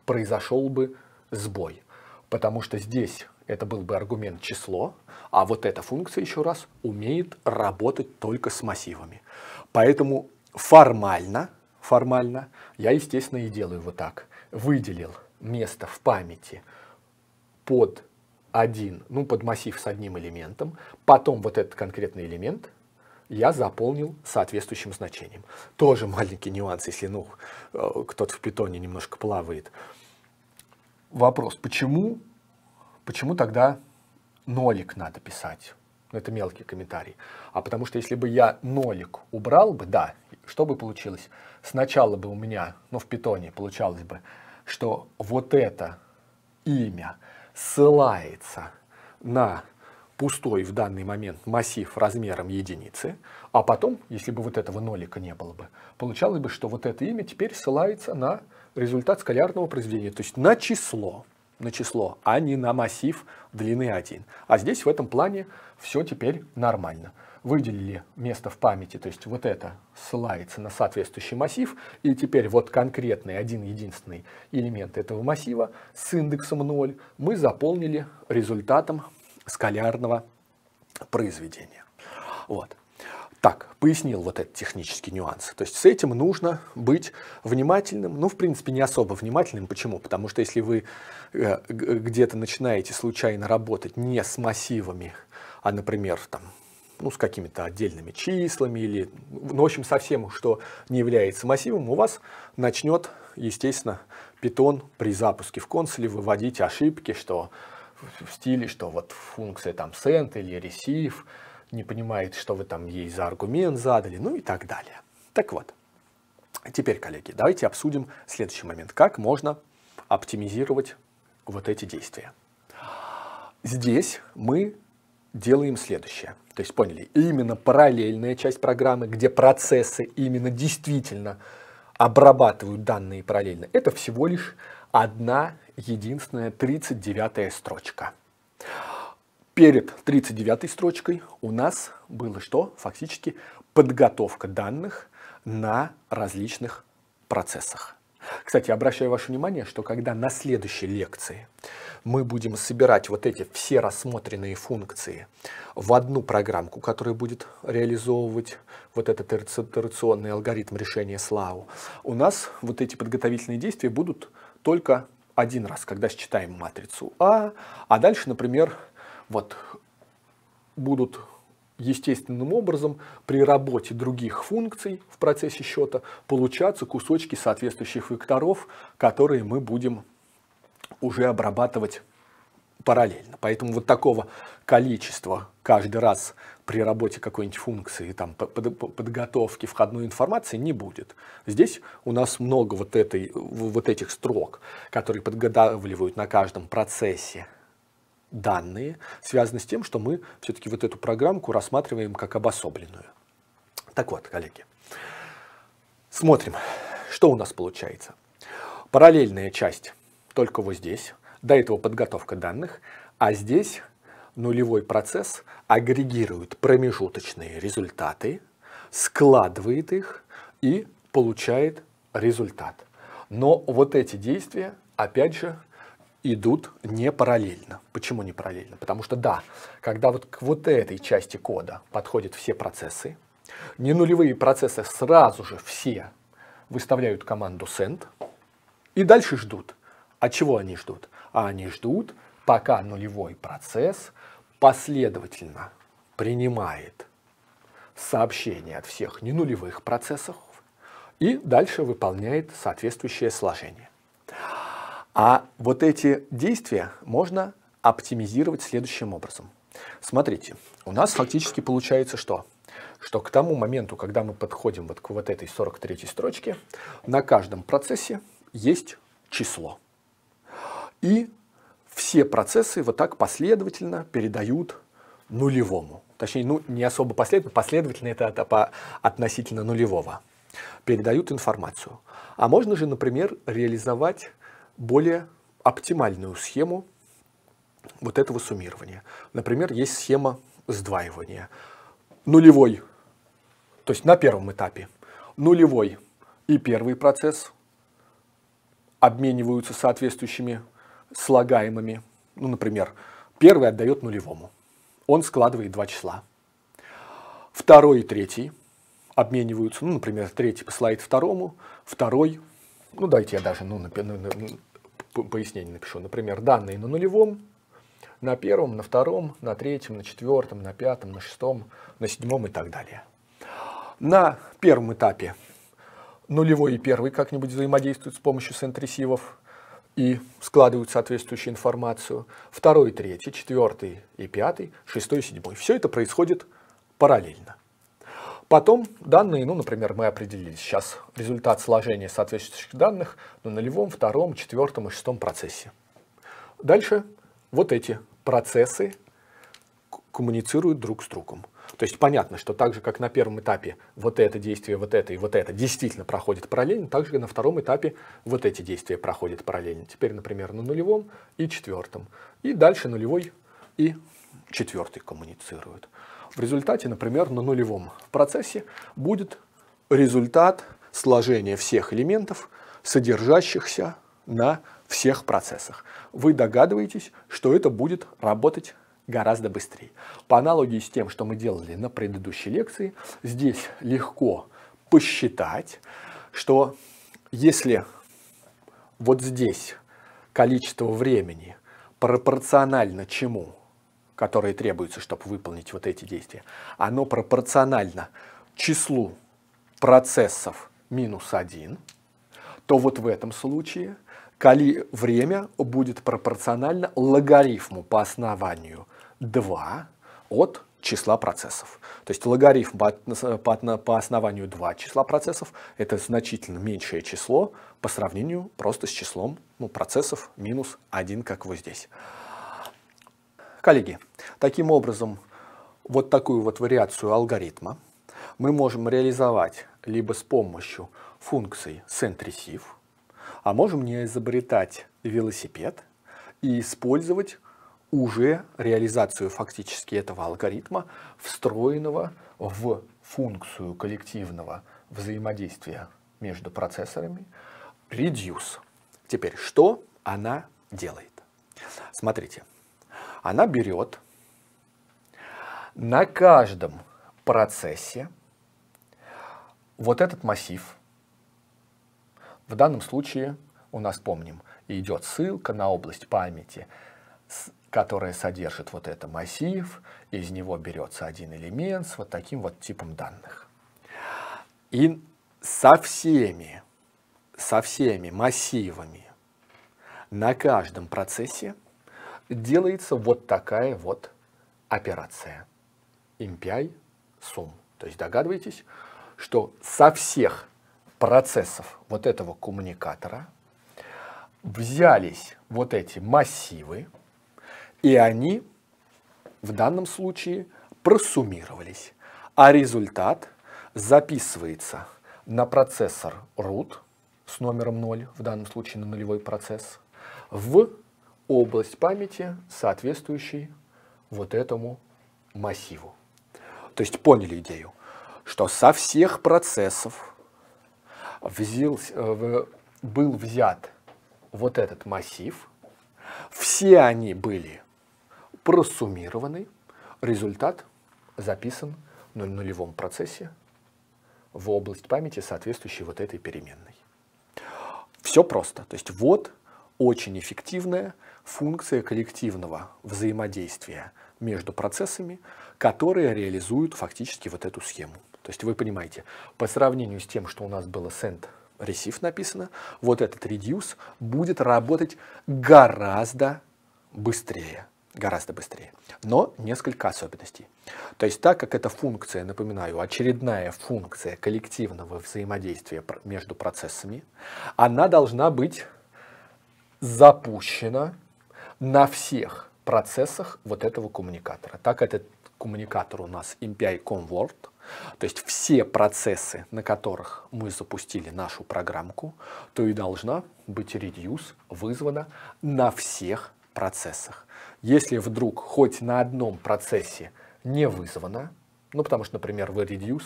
произошел бы сбой. Потому что здесь это был бы аргумент число, а вот эта функция, еще раз, умеет работать только с массивами. Поэтому формально, формально я, естественно, и делаю вот так. Выделил место в памяти под один, ну, под массив с одним элементом, потом вот этот конкретный элемент – я заполнил соответствующим значением. Тоже маленький нюанс, если ну, э, кто-то в питоне немножко плавает. Вопрос, почему, почему тогда нолик надо писать? Ну, это мелкий комментарий. А потому что если бы я нолик убрал бы, да, что бы получилось? Сначала бы у меня, ну в питоне получалось бы, что вот это имя ссылается на пустой в данный момент массив размером единицы, а потом, если бы вот этого нолика не было бы, получалось бы, что вот это имя теперь ссылается на результат скалярного произведения, то есть на число, на число, а не на массив длины 1. А здесь в этом плане все теперь нормально. Выделили место в памяти, то есть вот это ссылается на соответствующий массив, и теперь вот конкретный один единственный элемент этого массива с индексом 0 мы заполнили результатом скалярного произведения. Вот. Так, пояснил вот этот технический нюанс. То есть с этим нужно быть внимательным, ну, в принципе, не особо внимательным. Почему? Потому что если вы э, где-то начинаете случайно работать не с массивами, а, например, там, ну, с какими-то отдельными числами или, ну, в общем, совсем, что не является массивом, у вас начнет, естественно, питон при запуске в консоли выводить ошибки, что в стиле, что вот функция там send или receive не понимает, что вы там ей за аргумент задали, ну и так далее. Так вот, теперь, коллеги, давайте обсудим следующий момент, как можно оптимизировать вот эти действия. Здесь мы делаем следующее. То есть, поняли, именно параллельная часть программы, где процессы именно действительно обрабатывают данные параллельно, это всего лишь одна единственная 39 строчка. Перед 39 строчкой у нас было что? Фактически подготовка данных на различных процессах. Кстати, обращаю ваше внимание, что когда на следующей лекции мы будем собирать вот эти все рассмотренные функции в одну программку, которая будет реализовывать вот этот итерационный алгоритм решения СЛАУ, у нас вот эти подготовительные действия будут только один раз, когда считаем матрицу А, а дальше, например, вот будут естественным образом при работе других функций в процессе счета получаться кусочки соответствующих векторов, которые мы будем уже обрабатывать параллельно. Поэтому вот такого количества каждый раз при работе какой-нибудь функции, там, подготовки входной информации не будет. Здесь у нас много вот, этой, вот этих строк, которые подготавливают на каждом процессе данные, связаны с тем, что мы все-таки вот эту программку рассматриваем как обособленную. Так вот, коллеги, смотрим, что у нас получается. Параллельная часть только вот здесь, до этого подготовка данных, а здесь нулевой процесс агрегирует промежуточные результаты, складывает их и получает результат. Но вот эти действия, опять же, идут не параллельно. Почему не параллельно? Потому что да, когда вот к вот этой части кода подходят все процессы, не нулевые процессы сразу же все выставляют команду send и дальше ждут. А чего они ждут? А они ждут, пока нулевой процесс последовательно принимает сообщения от всех ненулевых процессов и дальше выполняет соответствующее сложение. А вот эти действия можно оптимизировать следующим образом. Смотрите, у нас фактически получается что? Что к тому моменту, когда мы подходим вот к вот этой 43 строчке, на каждом процессе есть число. И все процессы вот так последовательно передают нулевому. Точнее, ну, не особо последовательно, последовательно это это по, относительно нулевого. Передают информацию. А можно же, например, реализовать более оптимальную схему вот этого суммирования. Например, есть схема сдваивания. Нулевой, то есть на первом этапе, нулевой и первый процесс обмениваются соответствующими слагаемыми. Ну, например, первый отдает нулевому. Он складывает два числа. Второй и третий обмениваются. Ну, например, третий посылает второму, второй... Ну, дайте я даже ну, на ну, ну, пояснение напишу. Например, данные на нулевом, на первом, на втором, на третьем, на четвертом, на пятом, на шестом, на седьмом и так далее. На первом этапе нулевой и первый как-нибудь взаимодействуют с помощью сент и складывают соответствующую информацию. Второй, третий, четвертый и пятый, шестой, седьмой. Все это происходит параллельно. Потом данные, ну, например, мы определили сейчас результат сложения соответствующих данных на нулевом, втором, четвертом и шестом процессе. Дальше вот эти процессы коммуницируют друг с другом. То есть понятно, что так же, как на первом этапе вот это действие, вот это и вот это действительно проходит параллельно, так же и на втором этапе вот эти действия проходят параллельно. Теперь, например, на нулевом и четвертом. И дальше нулевой и четвертый коммуницируют. В результате, например, на нулевом процессе будет результат сложения всех элементов, содержащихся на всех процессах. Вы догадываетесь, что это будет работать гораздо быстрее. По аналогии с тем, что мы делали на предыдущей лекции, здесь легко посчитать, что если вот здесь количество времени пропорционально чему, которое требуется, чтобы выполнить вот эти действия, оно пропорционально числу процессов минус 1, то вот в этом случае коли время будет пропорционально логарифму по основанию 2 от числа процессов. То есть логарифм по, по, по основанию 2 числа процессов – это значительно меньшее число по сравнению просто с числом ну, процессов минус 1, как вот здесь. Коллеги, таким образом, вот такую вот вариацию алгоритма мы можем реализовать либо с помощью функций сентрисив, а можем не изобретать велосипед и использовать уже реализацию фактически этого алгоритма, встроенного в функцию коллективного взаимодействия между процессорами, reduce. Теперь, что она делает? Смотрите, она берет на каждом процессе вот этот массив, в данном случае у нас, помним, идет ссылка на область памяти, которая содержит вот это массив, из него берется один элемент с вот таким вот типом данных. И со всеми, со всеми массивами на каждом процессе делается вот такая вот операция. MPI сум. То есть догадываетесь, что со всех процессов вот этого коммуникатора взялись вот эти массивы, и они в данном случае просуммировались. А результат записывается на процессор root с номером 0, в данном случае на нулевой процесс, в область памяти, соответствующей вот этому массиву. То есть поняли идею, что со всех процессов взялся, э, был взят вот этот массив, все они были просуммированы, результат записан на нулевом процессе в область памяти, соответствующей вот этой переменной. Все просто. То есть вот очень эффективная функция коллективного взаимодействия между процессами, которые реализуют фактически вот эту схему. То есть вы понимаете, по сравнению с тем, что у нас было send receive написано, вот этот reduce будет работать гораздо быстрее гораздо быстрее. Но несколько особенностей. То есть так как эта функция, напоминаю, очередная функция коллективного взаимодействия между процессами, она должна быть запущена на всех процессах вот этого коммуникатора. Так этот коммуникатор у нас MPI Comword, то есть все процессы, на которых мы запустили нашу программку, то и должна быть reduce вызвана на всех процессах. Если вдруг хоть на одном процессе не вызвано, ну потому что, например, вы reduce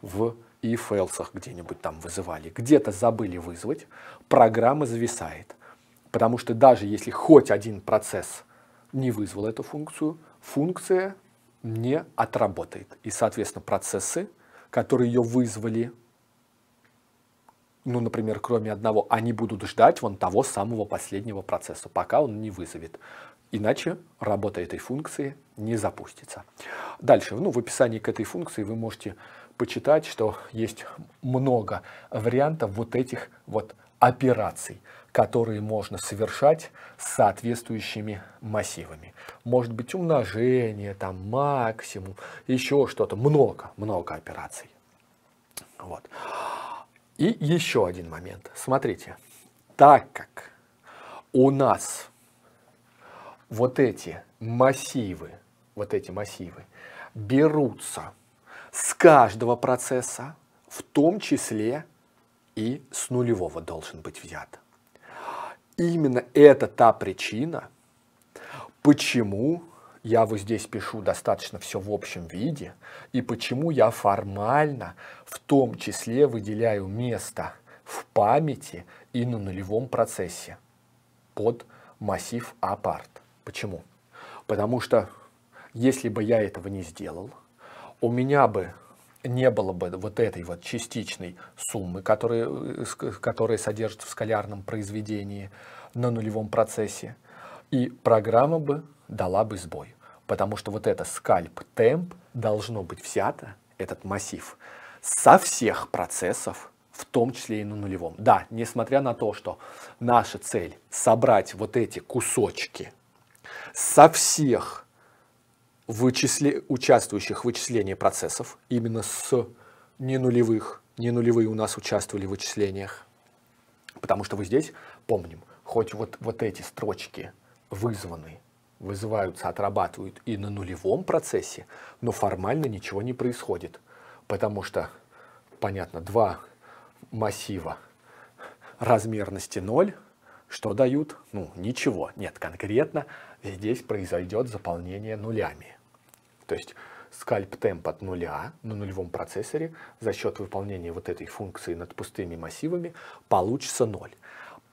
в и фэлсах где-нибудь там вызывали, где-то забыли вызвать, программа зависает. Потому что даже если хоть один процесс не вызвал эту функцию, функция не отработает. И, соответственно, процессы, которые ее вызвали, ну, например, кроме одного, они будут ждать вон того самого последнего процесса, пока он не вызовет. Иначе работа этой функции не запустится. Дальше, ну, в описании к этой функции вы можете почитать, что есть много вариантов вот этих вот операций, которые можно совершать с соответствующими массивами. Может быть умножение, там максимум, еще что-то. Много, много операций. Вот. И еще один момент. Смотрите, так как у нас вот эти массивы, вот эти массивы берутся с каждого процесса, в том числе и с нулевого должен быть взят. Именно это та причина, почему я вот здесь пишу достаточно все в общем виде, и почему я формально в том числе выделяю место в памяти и на нулевом процессе под массив апарт. Почему? Потому что если бы я этого не сделал, у меня бы не было бы вот этой вот частичной суммы, которая, э, которая содержится в скалярном произведении на нулевом процессе, и программа бы дала бы сбой. Потому что вот это скальп-темп должно быть взято, этот массив, со всех процессов, в том числе и на нулевом. Да, несмотря на то, что наша цель собрать вот эти кусочки со всех вычисле... участвующих в вычислении процессов, именно с ненулевых, ненулевые у нас участвовали в вычислениях, потому что вы здесь, помним, хоть вот, вот эти строчки вызваны, вызываются, отрабатывают и на нулевом процессе, но формально ничего не происходит, потому что, понятно, два массива размерности 0, что дают? Ну, ничего. Нет, конкретно здесь произойдет заполнение нулями. То есть скальп темп от нуля на нулевом процессоре за счет выполнения вот этой функции над пустыми массивами получится ноль.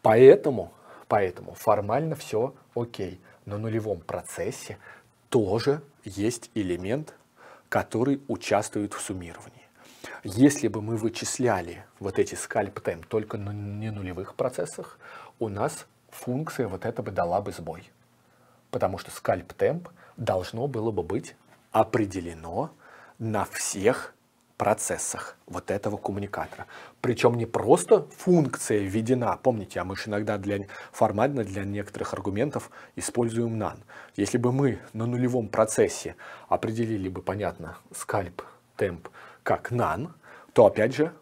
Поэтому, поэтому формально все окей. На нулевом процессе тоже есть элемент, который участвует в суммировании. Если бы мы вычисляли вот эти скальп темп только на ненулевых процессах, у нас функция вот эта бы дала бы сбой потому что скальп-темп должно было бы быть определено на всех процессах вот этого коммуникатора. Причем не просто функция введена, помните, а мы же иногда для, формально для некоторых аргументов используем NaN. Если бы мы на нулевом процессе определили бы, понятно, скальп, темп как NaN, то опять же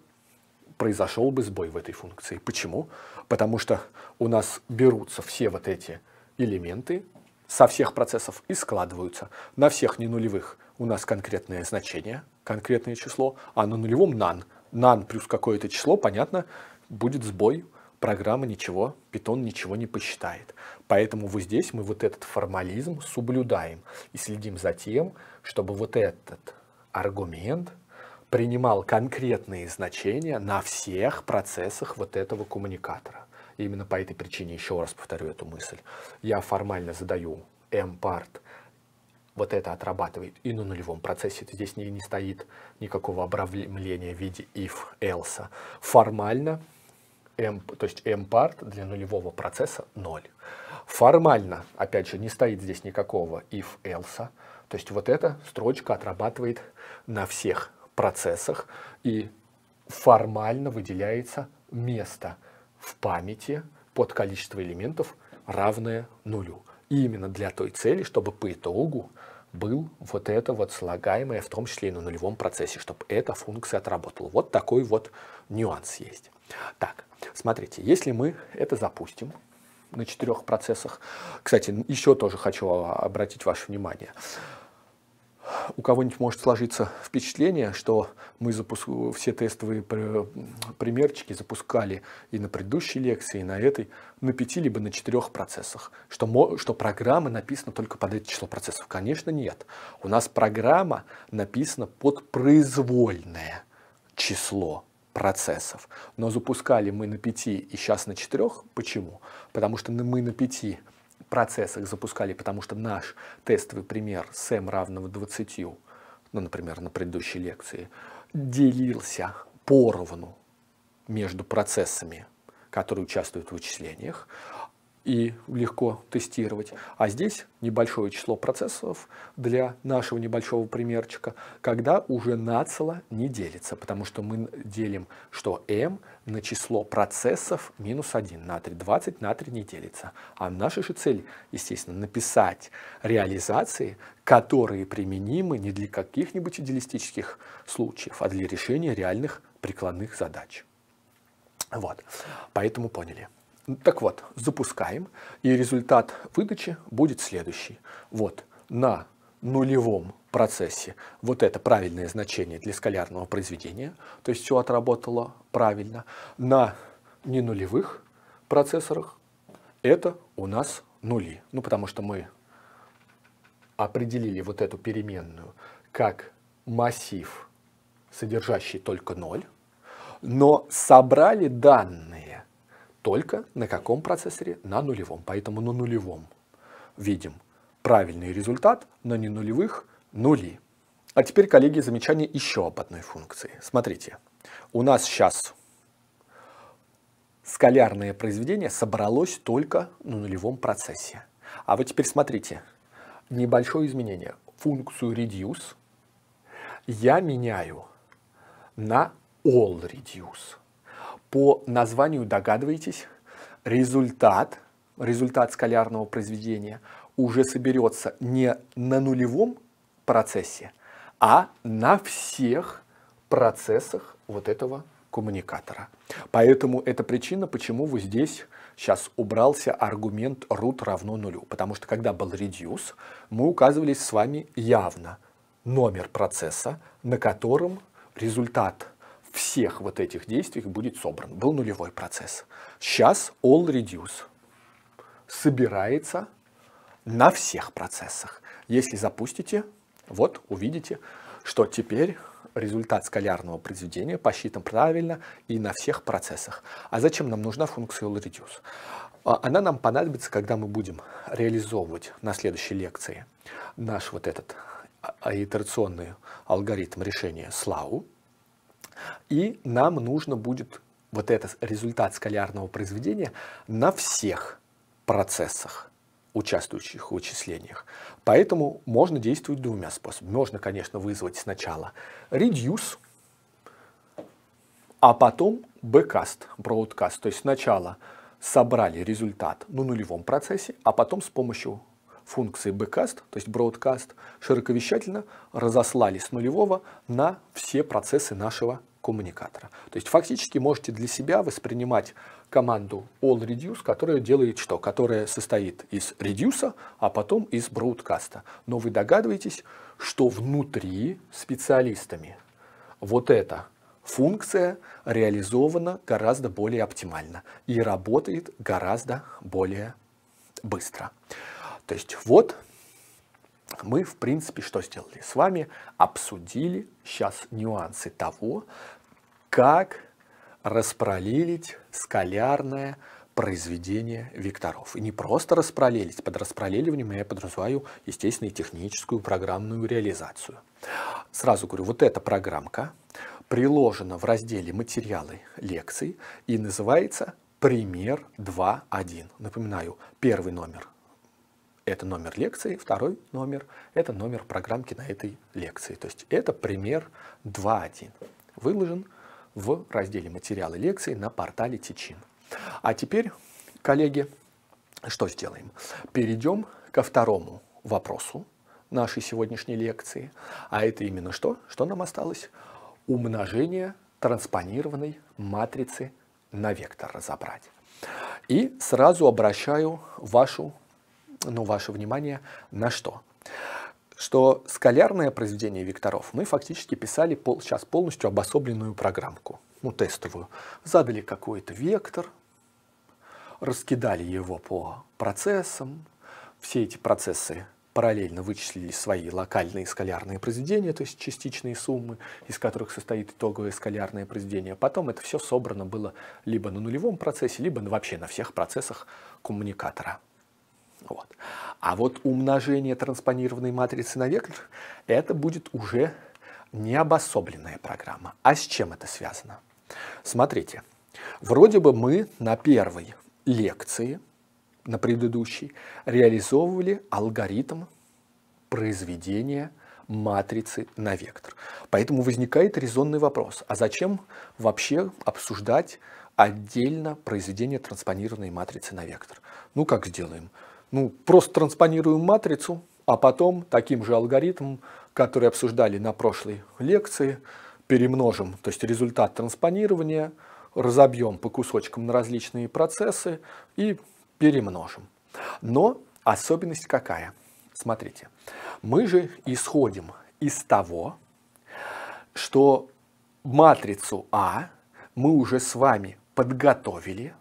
произошел бы сбой в этой функции. Почему? Потому что у нас берутся все вот эти элементы, со всех процессов и складываются. На всех ненулевых у нас конкретное значение, конкретное число, а на нулевом нан. Нан плюс какое-то число, понятно, будет сбой, программа ничего, питон ничего не посчитает. Поэтому вот здесь мы вот этот формализм соблюдаем и следим за тем, чтобы вот этот аргумент принимал конкретные значения на всех процессах вот этого коммуникатора. И именно по этой причине, еще раз повторю эту мысль, я формально задаю M-part, вот это отрабатывает и на нулевом процессе. Здесь не, не стоит никакого обрамления в виде if, else. Формально, M, то есть M-part для нулевого процесса 0. Формально, опять же, не стоит здесь никакого if, else. То есть вот эта строчка отрабатывает на всех процессах и формально выделяется место – в памяти под количество элементов, равное нулю. И именно для той цели, чтобы по итогу был вот это вот слагаемое, в том числе и на нулевом процессе, чтобы эта функция отработала. Вот такой вот нюанс есть. Так, смотрите, если мы это запустим на четырех процессах, кстати, еще тоже хочу обратить ваше внимание – у кого-нибудь может сложиться впечатление, что мы запуск... все тестовые примерчики запускали и на предыдущей лекции, и на этой, на пяти либо на четырех процессах, что, мо... что программа написана только под это число процессов. Конечно, нет. У нас программа написана под произвольное число процессов. Но запускали мы на пяти и сейчас на четырех. Почему? Потому что мы на пяти процессах запускали, потому что наш тестовый пример с m равного 20, ну, например, на предыдущей лекции, делился поровну между процессами, которые участвуют в вычислениях, и легко тестировать. А здесь небольшое число процессов для нашего небольшого примерчика, когда уже нацело не делится, потому что мы делим, что m на число процессов минус 1 на 3, 20 на 3 не делится. А наша же цель, естественно, написать реализации, которые применимы не для каких-нибудь идеалистических случаев, а для решения реальных прикладных задач. Вот, поэтому поняли. Так вот, запускаем, и результат выдачи будет следующий. Вот, на нулевом процессе вот это правильное значение для скалярного произведения, то есть все отработало правильно, на ненулевых процессорах это у нас нули. Ну, потому что мы определили вот эту переменную как массив, содержащий только ноль, но собрали данные только на каком процессоре? На нулевом. Поэтому на нулевом видим правильный результат, но не нулевых – нули. А теперь, коллеги, замечание еще об одной функции. Смотрите, у нас сейчас скалярное произведение собралось только на нулевом процессе. А вот теперь смотрите, небольшое изменение. Функцию reduce я меняю на all reduce по названию догадываетесь, результат, результат скалярного произведения уже соберется не на нулевом процессе, а на всех процессах вот этого коммуникатора. Поэтому это причина, почему вы здесь сейчас убрался аргумент root равно нулю. Потому что когда был reduce, мы указывались с вами явно номер процесса, на котором результат всех вот этих действий будет собран. Был нулевой процесс. Сейчас all reduce собирается на всех процессах. Если запустите, вот увидите, что теперь результат скалярного произведения посчитан правильно и на всех процессах. А зачем нам нужна функция all reduce а, Она нам понадобится, когда мы будем реализовывать на следующей лекции наш вот этот а, а, итерационный алгоритм решения СЛАУ. И нам нужно будет вот этот результат скалярного произведения на всех процессах, участвующих в вычислениях. Поэтому можно действовать двумя способами. Можно, конечно, вызвать сначала reduce, а потом backcast, broadcast. То есть сначала собрали результат на нулевом процессе, а потом с помощью функции backcast, то есть broadcast, широковещательно разослали с нулевого на все процессы нашего коммуникатора. То есть фактически можете для себя воспринимать команду all reduce, которая делает что? Которая состоит из reduce, а потом из broadcast. Но вы догадываетесь, что внутри специалистами вот эта функция реализована гораздо более оптимально и работает гораздо более быстро. То есть вот мы, в принципе, что сделали? С вами обсудили сейчас нюансы того, как распролилить скалярное произведение векторов. И не просто распролилить, под распролиливанием я подразумеваю, естественно, и техническую программную реализацию. Сразу говорю, вот эта программка приложена в разделе «Материалы лекций» и называется «Пример 2.1». Напоминаю, первый номер это номер лекции, второй номер – это номер программки на этой лекции. То есть это пример 2.1, выложен в разделе «Материалы лекции» на портале Тичин. А теперь, коллеги, что сделаем? Перейдем ко второму вопросу нашей сегодняшней лекции. А это именно что? Что нам осталось? Умножение транспонированной матрицы на вектор разобрать. И сразу обращаю вашу но ну, ваше внимание на что? Что скалярное произведение векторов мы фактически писали пол, сейчас полностью обособленную программку, ну тестовую. Задали какой-то вектор, раскидали его по процессам, все эти процессы параллельно вычислили свои локальные скалярные произведения, то есть частичные суммы, из которых состоит итоговое скалярное произведение. Потом это все собрано было либо на нулевом процессе, либо вообще на всех процессах коммуникатора. Вот. А вот умножение транспонированной матрицы на вектор – это будет уже необособленная программа. А с чем это связано? Смотрите, вроде бы мы на первой лекции, на предыдущей, реализовывали алгоритм произведения матрицы на вектор. Поэтому возникает резонный вопрос, а зачем вообще обсуждать отдельно произведение транспонированной матрицы на вектор? Ну как сделаем? ну, просто транспонируем матрицу, а потом таким же алгоритмом, который обсуждали на прошлой лекции, перемножим, то есть результат транспонирования, разобьем по кусочкам на различные процессы и перемножим. Но особенность какая? Смотрите, мы же исходим из того, что матрицу А мы уже с вами подготовили,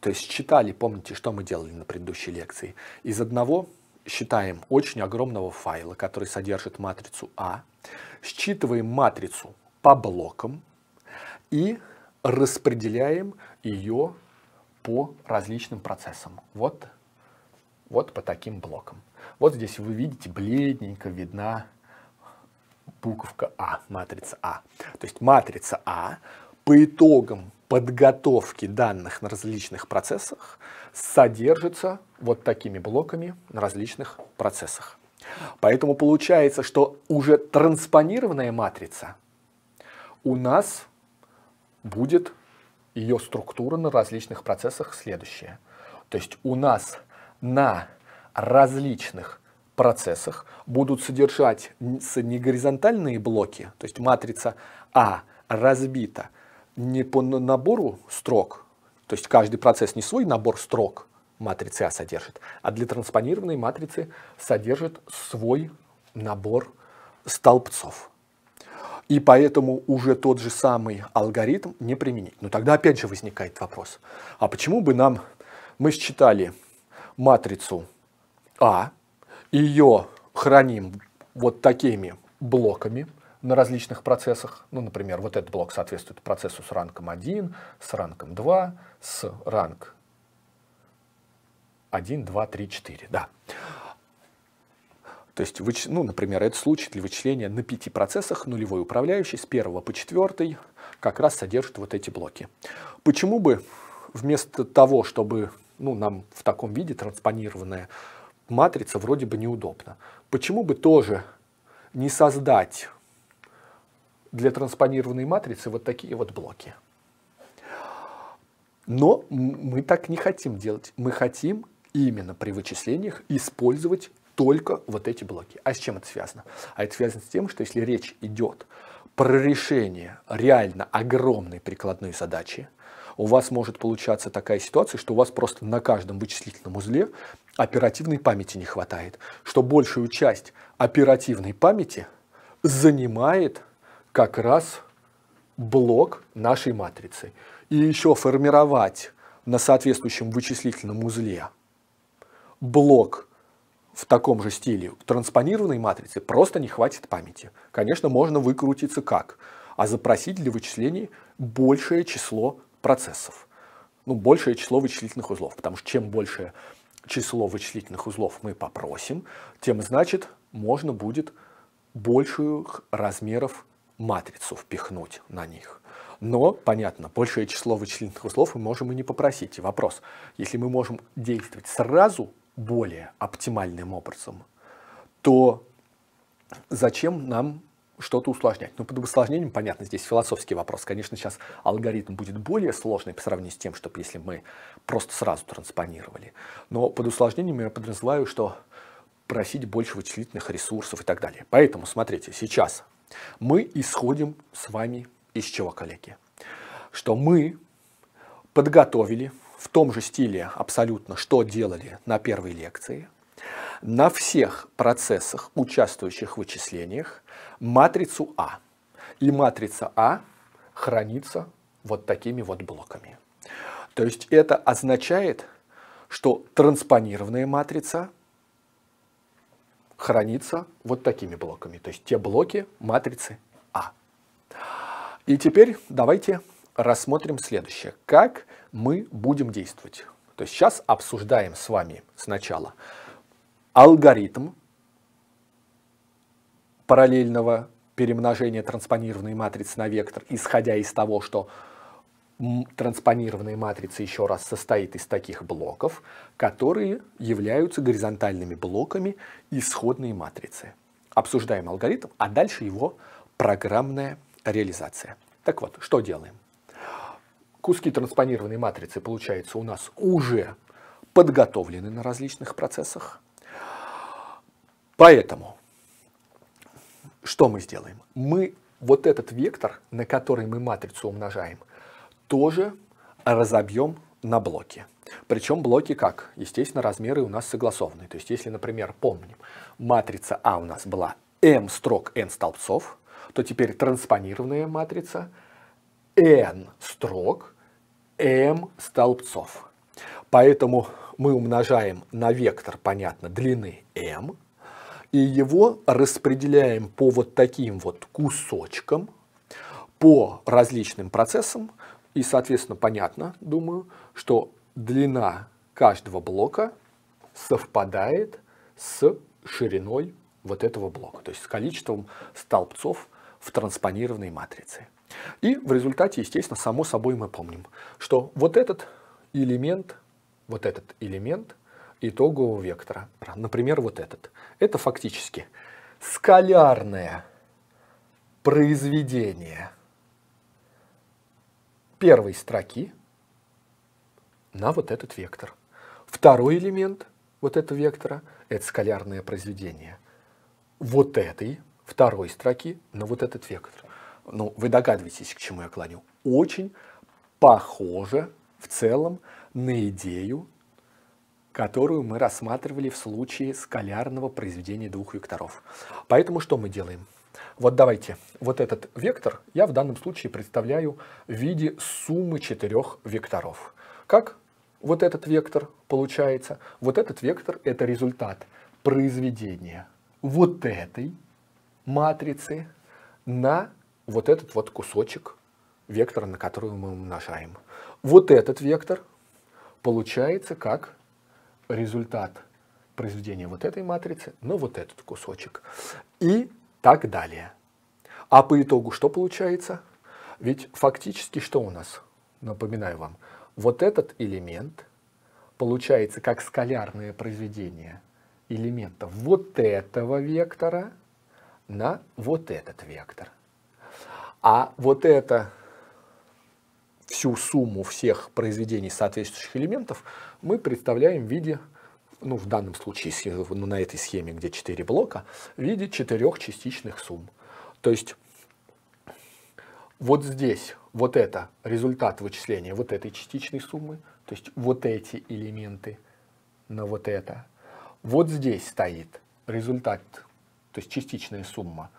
то есть считали, помните, что мы делали на предыдущей лекции? Из одного считаем очень огромного файла, который содержит матрицу А, считываем матрицу по блокам и распределяем ее по различным процессам. Вот, вот по таким блокам. Вот здесь вы видите, бледненько видна буковка А, матрица А. То есть матрица А по итогам подготовки данных на различных процессах содержится вот такими блоками на различных процессах. Поэтому получается, что уже транспонированная матрица у нас будет ее структура на различных процессах следующая. То есть у нас на различных процессах будут содержать не горизонтальные блоки, то есть матрица А разбита не по набору строк, то есть каждый процесс не свой набор строк матрицы А содержит, а для транспонированной матрицы содержит свой набор столбцов. И поэтому уже тот же самый алгоритм не применить. Но тогда опять же возникает вопрос, а почему бы нам, мы считали матрицу А, ее храним вот такими блоками, на различных процессах. Ну, например, вот этот блок соответствует процессу с ранком 1, с ранком 2, с ранг 1, 2, 3, 4. Да. То есть, ну, например, этот случай для вычисления на пяти процессах нулевой управляющей с первого по четвертый как раз содержит вот эти блоки. Почему бы вместо того, чтобы ну, нам в таком виде транспонированная матрица вроде бы неудобно, почему бы тоже не создать для транспонированной матрицы вот такие вот блоки. Но мы так не хотим делать. Мы хотим именно при вычислениях использовать только вот эти блоки. А с чем это связано? А это связано с тем, что если речь идет про решение реально огромной прикладной задачи, у вас может получаться такая ситуация, что у вас просто на каждом вычислительном узле оперативной памяти не хватает, что большую часть оперативной памяти занимает как раз блок нашей матрицы. И еще формировать на соответствующем вычислительном узле блок в таком же стиле транспонированной матрицы просто не хватит памяти. Конечно, можно выкрутиться как? А запросить для вычислений большее число процессов. Ну, большее число вычислительных узлов. Потому что чем большее число вычислительных узлов мы попросим, тем, значит, можно будет больших размеров матрицу впихнуть на них. Но, понятно, большее число вычислительных узлов мы можем и не попросить. И вопрос, если мы можем действовать сразу более оптимальным образом, то зачем нам что-то усложнять. Ну, под усложнением, понятно, здесь философский вопрос. Конечно, сейчас алгоритм будет более сложный по сравнению с тем, чтобы если мы просто сразу транспонировали. Но под усложнением я подразумеваю, что просить больше вычислительных ресурсов и так далее. Поэтому, смотрите, сейчас мы исходим с вами из чего, коллеги? Что мы подготовили в том же стиле абсолютно, что делали на первой лекции, на всех процессах, участвующих в вычислениях, матрицу А. И матрица А хранится вот такими вот блоками. То есть это означает, что транспонированная матрица – хранится вот такими блоками. То есть те блоки матрицы А. И теперь давайте рассмотрим следующее. Как мы будем действовать? То есть сейчас обсуждаем с вами сначала алгоритм параллельного перемножения транспонированной матрицы на вектор, исходя из того, что транспонированная матрица еще раз состоит из таких блоков, которые являются горизонтальными блоками исходной матрицы. Обсуждаем алгоритм, а дальше его программная реализация. Так вот, что делаем? Куски транспонированной матрицы, получается, у нас уже подготовлены на различных процессах. Поэтому что мы сделаем? Мы вот этот вектор, на который мы матрицу умножаем – тоже разобьем на блоки. Причем блоки как? Естественно, размеры у нас согласованные. То есть, если, например, помним, матрица А у нас была m строк n столбцов, то теперь транспонированная матрица n строк m столбцов. Поэтому мы умножаем на вектор, понятно, длины m, и его распределяем по вот таким вот кусочкам, по различным процессам, и, соответственно, понятно, думаю, что длина каждого блока совпадает с шириной вот этого блока, то есть с количеством столбцов в транспонированной матрице. И в результате, естественно, само собой мы помним, что вот этот элемент, вот этот элемент итогового вектора, например, вот этот, это фактически скалярное произведение – первой строки на вот этот вектор. Второй элемент вот этого вектора – это скалярное произведение вот этой второй строки на вот этот вектор. Ну, вы догадываетесь, к чему я клоню. Очень похоже в целом на идею, которую мы рассматривали в случае скалярного произведения двух векторов. Поэтому что мы делаем? Вот давайте, вот этот вектор я в данном случае представляю в виде суммы четырех векторов. Как вот этот вектор получается? Вот этот вектор – это результат произведения вот этой матрицы на вот этот вот кусочек вектора, на который мы умножаем. Вот этот вектор получается как результат произведения вот этой матрицы на вот этот кусочек. И так далее. А по итогу что получается? Ведь фактически что у нас? Напоминаю вам, вот этот элемент получается как скалярное произведение элемента вот этого вектора на вот этот вектор. А вот это всю сумму всех произведений соответствующих элементов мы представляем в виде ну, в данном случае ну, на этой схеме, где 4 блока, в виде четырех частичных сумм. То есть вот здесь вот это результат вычисления вот этой частичной суммы, то есть вот эти элементы на вот это. Вот здесь стоит результат, то есть частичная сумма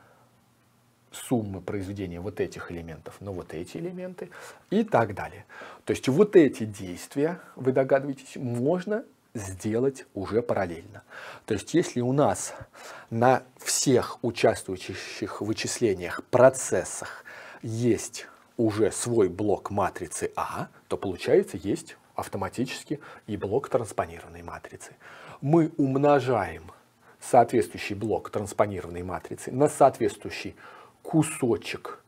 суммы произведения вот этих элементов на вот эти элементы и так далее. То есть вот эти действия, вы догадываетесь, можно сделать уже параллельно. То есть если у нас на всех участвующих в вычислениях процессах есть уже свой блок матрицы А, то получается есть автоматически и блок транспонированной матрицы. Мы умножаем соответствующий блок транспонированной матрицы на соответствующий кусочек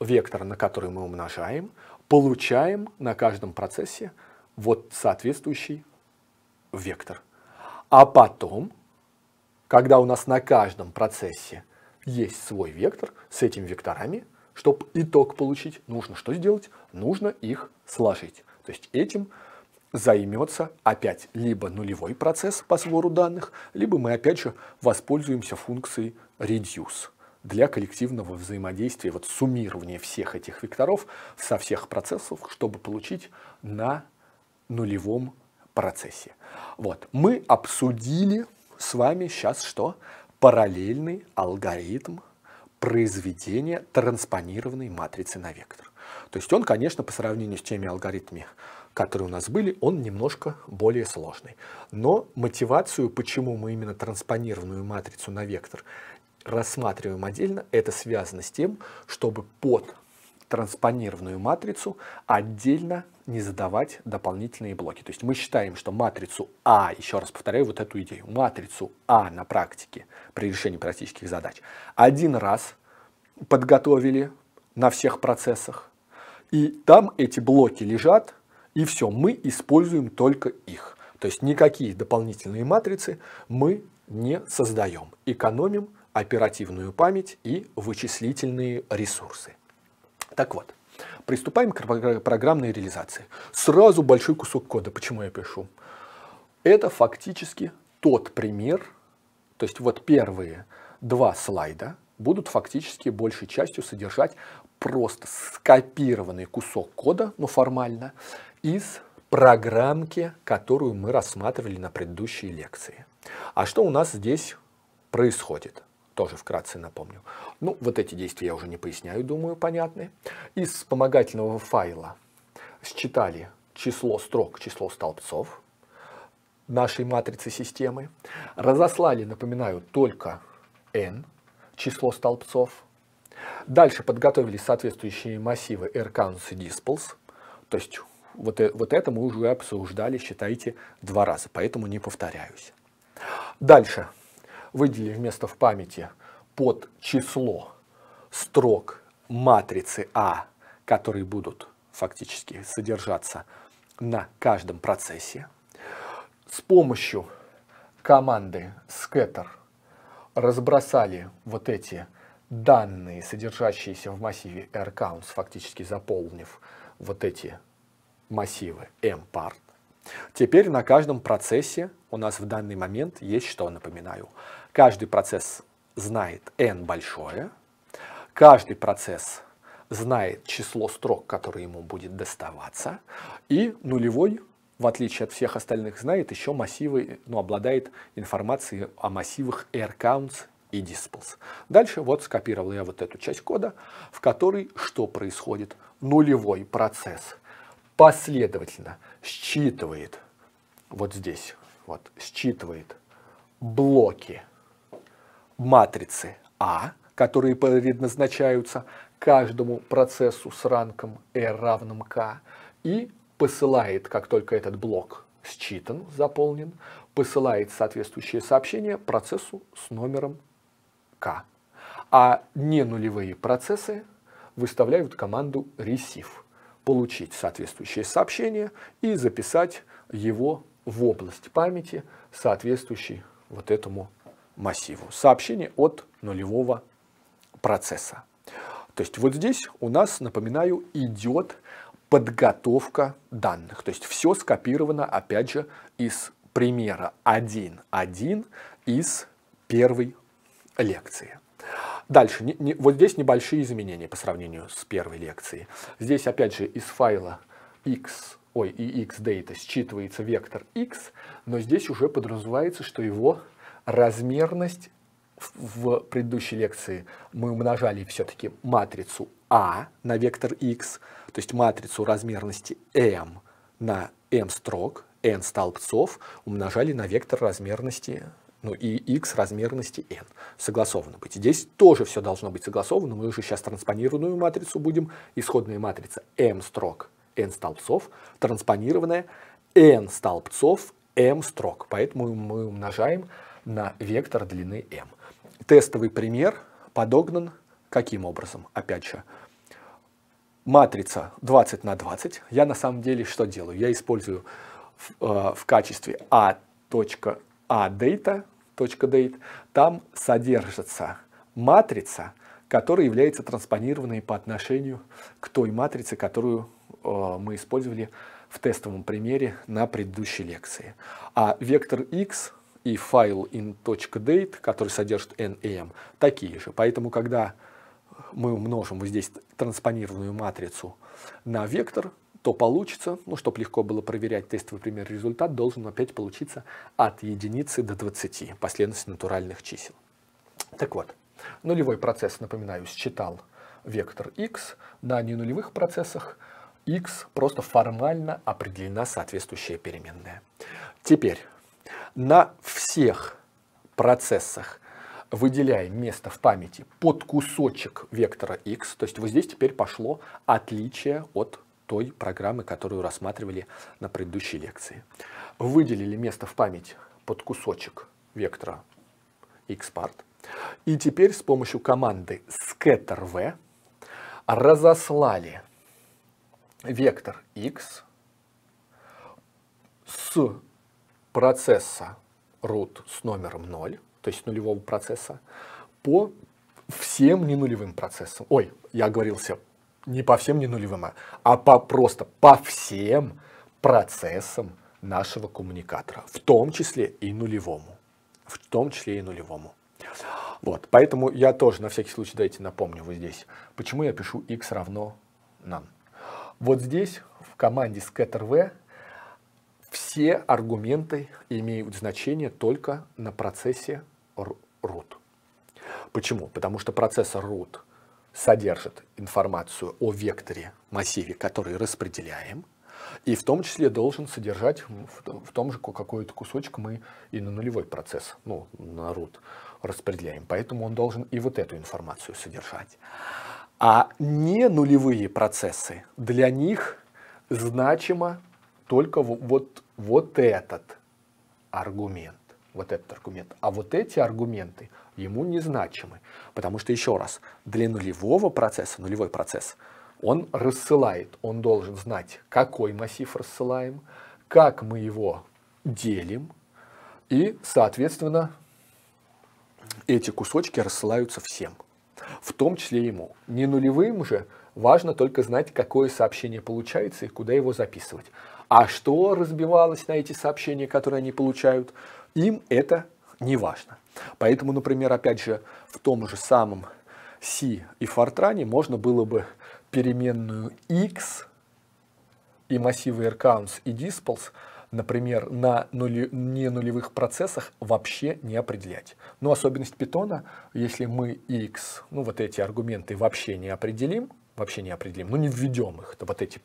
вектора, на который мы умножаем, получаем на каждом процессе вот соответствующий вектор. А потом, когда у нас на каждом процессе есть свой вектор с этими векторами, чтобы итог получить, нужно что сделать? Нужно их сложить. То есть этим займется опять либо нулевой процесс по свору данных, либо мы опять же воспользуемся функцией reduce для коллективного взаимодействия, вот суммирования всех этих векторов со всех процессов, чтобы получить на нулевом процессе. Вот, мы обсудили с вами сейчас что? Параллельный алгоритм произведения транспонированной матрицы на вектор. То есть он, конечно, по сравнению с теми алгоритмами, которые у нас были, он немножко более сложный. Но мотивацию, почему мы именно транспонированную матрицу на вектор рассматриваем отдельно, это связано с тем, чтобы под транспонированную матрицу отдельно не задавать дополнительные блоки. То есть мы считаем, что матрицу А, еще раз повторяю вот эту идею, матрицу А на практике при решении практических задач один раз подготовили на всех процессах, и там эти блоки лежат, и все, мы используем только их. То есть никакие дополнительные матрицы мы не создаем, экономим оперативную память и вычислительные ресурсы. Так вот, приступаем к программной реализации. Сразу большой кусок кода. Почему я пишу? Это фактически тот пример, то есть вот первые два слайда будут фактически большей частью содержать просто скопированный кусок кода, но ну, формально, из программки, которую мы рассматривали на предыдущей лекции. А что у нас здесь происходит? тоже вкратце напомню. Ну, вот эти действия я уже не поясняю, думаю, понятны. Из вспомогательного файла считали число строк, число столбцов нашей матрицы системы. Разослали, напоминаю, только n, число столбцов. Дальше подготовили соответствующие массивы r и disples, то есть вот, э, вот это мы уже обсуждали, считайте, два раза, поэтому не повторяюсь. Дальше выделили вместо в памяти под число строк матрицы А, которые будут фактически содержаться на каждом процессе. С помощью команды scatter разбросали вот эти данные, содержащиеся в массиве rcounts, фактически заполнив вот эти массивы mPart. Теперь на каждом процессе у нас в данный момент есть что, напоминаю, Каждый процесс знает n большое, каждый процесс знает число строк, которые ему будет доставаться, и нулевой, в отличие от всех остальных, знает еще массивы, ну, обладает информацией о массивах air и dispels. Дальше вот скопировал я вот эту часть кода, в которой что происходит? Нулевой процесс последовательно считывает вот здесь, вот считывает блоки матрицы А, которые предназначаются каждому процессу с ранком R равным K, и посылает, как только этот блок считан, заполнен, посылает соответствующее сообщение процессу с номером k. А ненулевые процессы выставляют команду receive, получить соответствующее сообщение и записать его в область памяти, соответствующей вот этому массиву. Сообщение от нулевого процесса. То есть вот здесь у нас, напоминаю, идет подготовка данных. То есть все скопировано, опять же, из примера 1.1 из первой лекции. Дальше, не, не, вот здесь небольшие изменения по сравнению с первой лекцией. Здесь, опять же, из файла x, ой, и x data считывается вектор x, но здесь уже подразумевается, что его размерность в предыдущей лекции мы умножали все-таки матрицу А на вектор x, то есть матрицу размерности m на m строк, n столбцов умножали на вектор размерности, ну и x размерности n. Согласовано быть. Здесь тоже все должно быть согласовано. Мы уже сейчас транспонированную матрицу будем, исходная матрица m строк, n столбцов, транспонированная n столбцов, m строк. Поэтому мы умножаем на вектор длины m. Тестовый пример подогнан каким образом? Опять же, матрица 20 на 20. Я на самом деле что делаю? Я использую в, э, в качестве a точка а точка date, там содержится матрица, которая является транспонированной по отношению к той матрице, которую э, мы использовали в тестовом примере на предыдущей лекции. А вектор x и файл in.date, который содержит NAM, такие же. Поэтому, когда мы умножим вот здесь транспонированную матрицу на вектор, то получится, ну, чтобы легко было проверять тестовый пример, результат должен опять получиться от единицы до 20, последовательность натуральных чисел. Так вот, нулевой процесс, напоминаю, считал вектор x, на ненулевых процессах x просто формально определена соответствующая переменная. Теперь на всех процессах выделяем место в памяти под кусочек вектора x, то есть вот здесь теперь пошло отличие от той программы, которую рассматривали на предыдущей лекции. Выделили место в память под кусочек вектора xpart. И теперь с помощью команды scatterv разослали вектор x с процесса root с номером 0, то есть нулевого процесса, по всем ненулевым процессам. Ой, я оговорился, не по всем ненулевым, а, а по просто по всем процессам нашего коммуникатора, в том числе и нулевому. В том числе и нулевому. Вот, поэтому я тоже на всякий случай дайте напомню вот здесь, почему я пишу x равно none. Вот здесь в команде scatter v все аргументы имеют значение только на процессе root. Почему? Потому что процессор root содержит информацию о векторе массиве, который распределяем, и в том числе должен содержать в том же какой-то кусочек мы и на нулевой процесс, ну, на root распределяем. Поэтому он должен и вот эту информацию содержать. А не нулевые процессы, для них значимо только вот, вот этот аргумент. Вот этот аргумент. А вот эти аргументы ему незначимы. Потому что, еще раз, для нулевого процесса, нулевой процесс, он рассылает, он должен знать, какой массив рассылаем, как мы его делим, и, соответственно, эти кусочки рассылаются всем, в том числе ему. Не нулевым же важно только знать, какое сообщение получается и куда его записывать. А что разбивалось на эти сообщения, которые они получают, им это не важно. Поэтому, например, опять же, в том же самом C и Fortran можно было бы переменную x и массивы rcounts и dispels, например, на нули, не нулевых процессах вообще не определять. Но особенность питона, если мы x, ну вот эти аргументы вообще не определим, вообще не определим, ну не введем их, то вот эти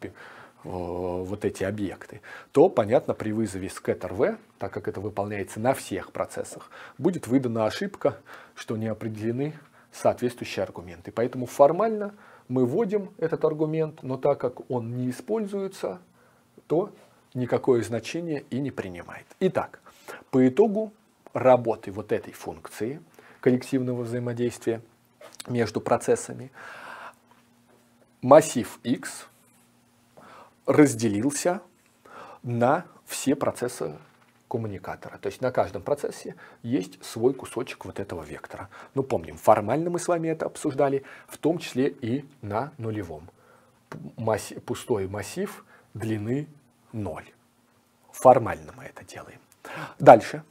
Э, вот эти объекты, то, понятно, при вызове scatter-v, так как это выполняется на всех процессах, будет выдана ошибка, что не определены соответствующие аргументы. Поэтому формально мы вводим этот аргумент, но так как он не используется, то никакое значение и не принимает. Итак, по итогу работы вот этой функции коллективного взаимодействия между процессами, массив x разделился на все процессы коммуникатора. То есть на каждом процессе есть свой кусочек вот этого вектора. Но ну, помним, формально мы с вами это обсуждали, в том числе и на нулевом. массив, пустой массив длины 0. Формально мы это делаем. Дальше.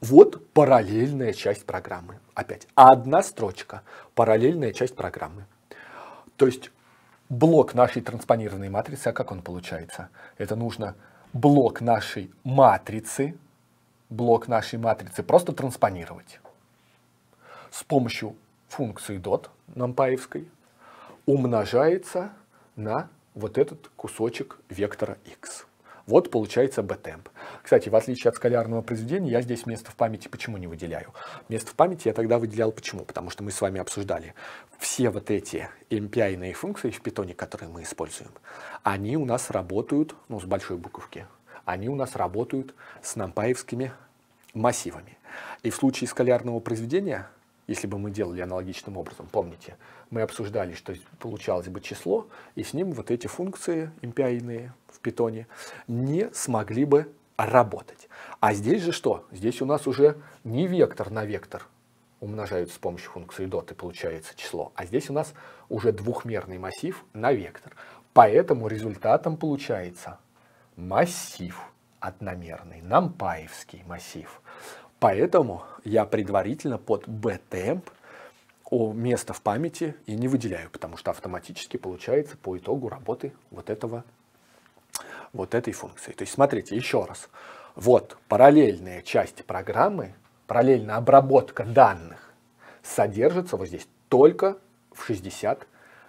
Вот параллельная часть программы. Опять одна строчка. Параллельная часть программы. То есть блок нашей транспонированной матрицы, а как он получается? Это нужно блок нашей матрицы, блок нашей матрицы просто транспонировать. С помощью функции dot нампаевской умножается на вот этот кусочек вектора x. Вот получается B-темп. Кстати, в отличие от скалярного произведения, я здесь место в памяти почему не выделяю? Место в памяти я тогда выделял почему? Потому что мы с вами обсуждали все вот эти MPI-ные функции в питоне, которые мы используем, они у нас работают, ну, с большой буковки, они у нас работают с нампаевскими массивами. И в случае скалярного произведения если бы мы делали аналогичным образом, помните, мы обсуждали, что получалось бы число, и с ним вот эти функции импиайные в питоне не смогли бы работать. А здесь же что? Здесь у нас уже не вектор на вектор умножаются с помощью функции dot и получается число, а здесь у нас уже двухмерный массив на вектор. Поэтому результатом получается массив одномерный, нампаевский массив. Поэтому я предварительно под B-темп место в памяти и не выделяю, потому что автоматически получается по итогу работы вот этого вот этой функции. То есть смотрите еще раз. Вот параллельная часть программы, параллельная обработка данных содержится вот здесь только в 60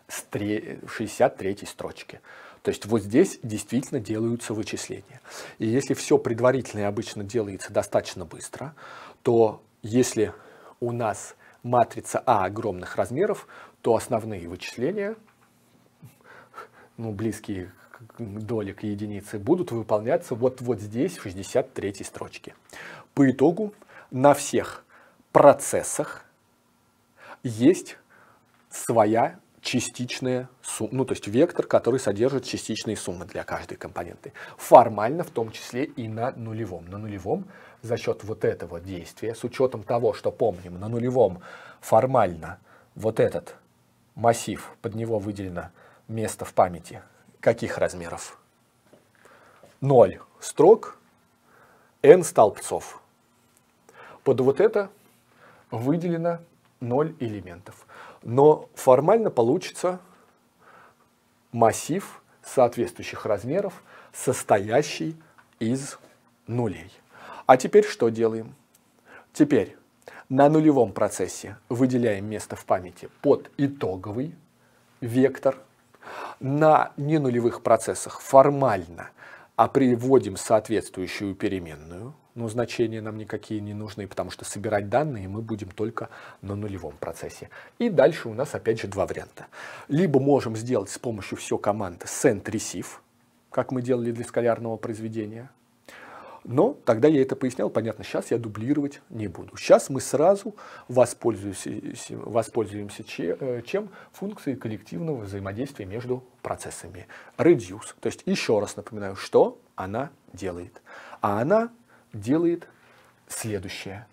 63 строчке. То есть вот здесь действительно делаются вычисления. И если все предварительное обычно делается достаточно быстро, то если у нас матрица А огромных размеров, то основные вычисления, ну, близкие доли к единице, будут выполняться вот, вот здесь, в 63 строчке. По итогу на всех процессах есть своя частичные суммы, ну то есть вектор, который содержит частичные суммы для каждой компоненты. Формально в том числе и на нулевом. На нулевом за счет вот этого действия, с учетом того, что помним, на нулевом формально вот этот массив, под него выделено место в памяти каких размеров? 0 строк, n столбцов. Под вот это выделено 0 элементов но формально получится массив соответствующих размеров, состоящий из нулей. А теперь что делаем? Теперь на нулевом процессе выделяем место в памяти под итоговый вектор. На ненулевых процессах формально а приводим соответствующую переменную – но значения нам никакие не нужны, потому что собирать данные мы будем только на нулевом процессе. И дальше у нас опять же два варианта. Либо можем сделать с помощью все команды send-receive, как мы делали для скалярного произведения, но тогда я это пояснял, понятно, сейчас я дублировать не буду. Сейчас мы сразу воспользуемся, воспользуемся чем? Э, чем? Функцией коллективного взаимодействия между процессами. Reduce. То есть, еще раз напоминаю, что она делает. А она делает следующее.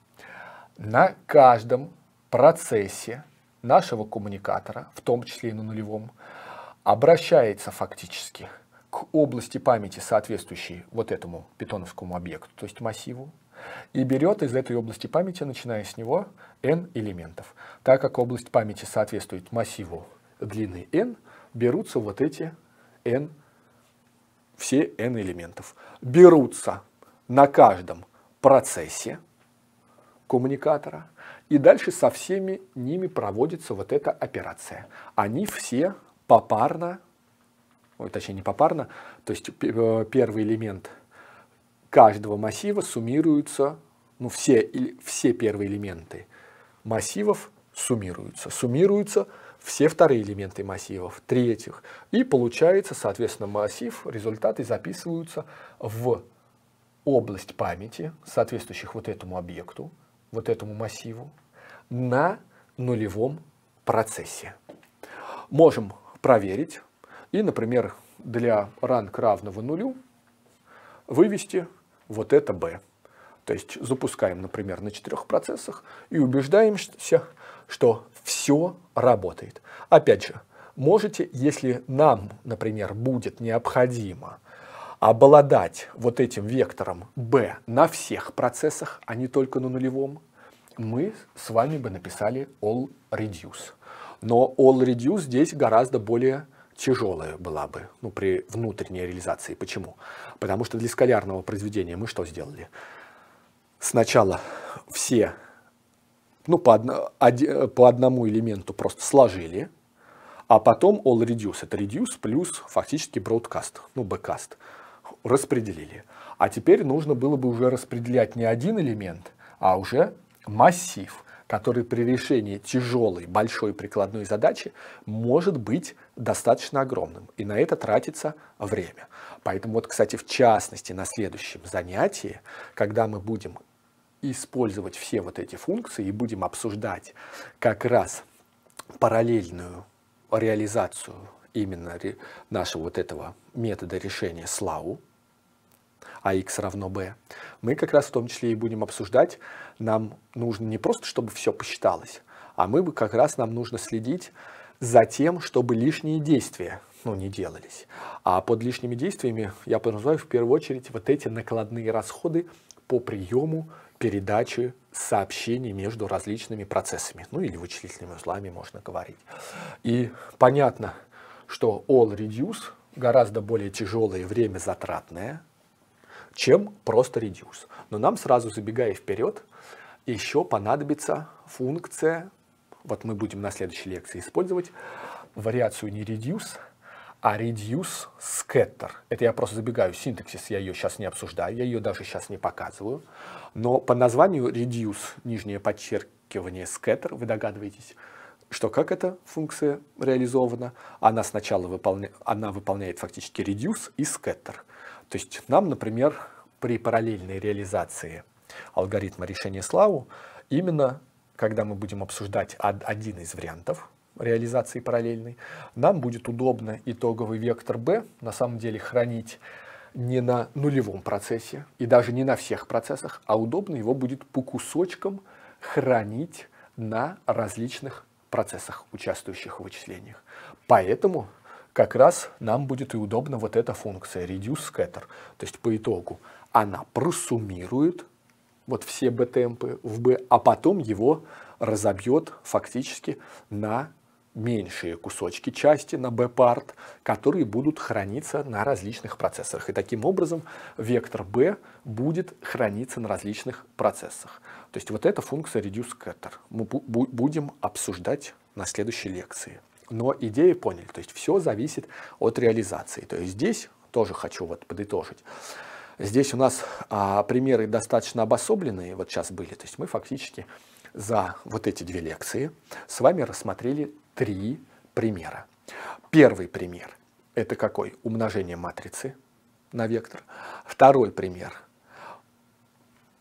На каждом процессе нашего коммуникатора, в том числе и на нулевом, обращается фактически к области памяти, соответствующей вот этому питоновскому объекту, то есть массиву, и берет из этой области памяти, начиная с него, n элементов. Так как область памяти соответствует массиву длины n, берутся вот эти n, все n элементов. Берутся на каждом процессе коммуникатора, и дальше со всеми ними проводится вот эта операция. Они все попарно, ой, точнее не попарно, то есть э, первый элемент каждого массива суммируется, ну все, все первые элементы массивов суммируются. Суммируются все вторые элементы массивов, третьих. И получается, соответственно, массив, результаты записываются в область памяти, соответствующих вот этому объекту, вот этому массиву, на нулевом процессе. Можем проверить и, например, для ранг равного нулю вывести вот это b. То есть запускаем, например, на четырех процессах и убеждаемся, что все работает. Опять же, можете, если нам, например, будет необходимо обладать вот этим вектором B на всех процессах, а не только на нулевом, мы с вами бы написали all reduce. Но all reduce здесь гораздо более тяжелая была бы, ну, при внутренней реализации. Почему? Потому что для скалярного произведения мы что сделали? Сначала все, ну, по, одно, од, по одному элементу просто сложили, а потом all reduce. Это reduce плюс фактически broadcast, ну, backcast распределили. А теперь нужно было бы уже распределять не один элемент, а уже массив, который при решении тяжелой, большой прикладной задачи может быть достаточно огромным. И на это тратится время. Поэтому вот, кстати, в частности, на следующем занятии, когда мы будем использовать все вот эти функции и будем обсуждать как раз параллельную реализацию именно нашего вот этого метода решения СЛАУ, а x равно b. Мы как раз в том числе и будем обсуждать, нам нужно не просто, чтобы все посчиталось, а мы бы как раз нам нужно следить за тем, чтобы лишние действия ну, не делались. А под лишними действиями я подразумеваю в первую очередь вот эти накладные расходы по приему передачи сообщений между различными процессами, ну или вычислительными узлами можно говорить. И понятно, что all reduce гораздо более тяжелое время затратное, чем просто reduce. Но нам сразу забегая вперед, еще понадобится функция, вот мы будем на следующей лекции использовать, вариацию не reduce, а reduce scatter. Это я просто забегаю синтаксис, я ее сейчас не обсуждаю, я ее даже сейчас не показываю. Но по названию reduce, нижнее подчеркивание scatter, вы догадываетесь, что как эта функция реализована. Она сначала выполня... она выполняет фактически reduce и scatter. То есть нам, например, при параллельной реализации алгоритма решения славу, именно когда мы будем обсуждать один из вариантов реализации параллельной, нам будет удобно итоговый вектор B на самом деле хранить не на нулевом процессе и даже не на всех процессах, а удобно его будет по кусочкам хранить на различных процессах, участвующих в вычислениях. Поэтому как раз нам будет и удобно вот эта функция reduce scatter. То есть по итогу она просуммирует вот все b-темпы в b, а потом его разобьет фактически на меньшие кусочки части на b part, которые будут храниться на различных процессорах. И таким образом вектор B будет храниться на различных процессорах. То есть вот эта функция reduce scatter мы будем обсуждать на следующей лекции но идеи поняли. То есть все зависит от реализации. То есть здесь тоже хочу вот подытожить. Здесь у нас а, примеры достаточно обособленные, вот сейчас были. То есть мы фактически за вот эти две лекции с вами рассмотрели три примера. Первый пример – это какой? Умножение матрицы на вектор. Второй пример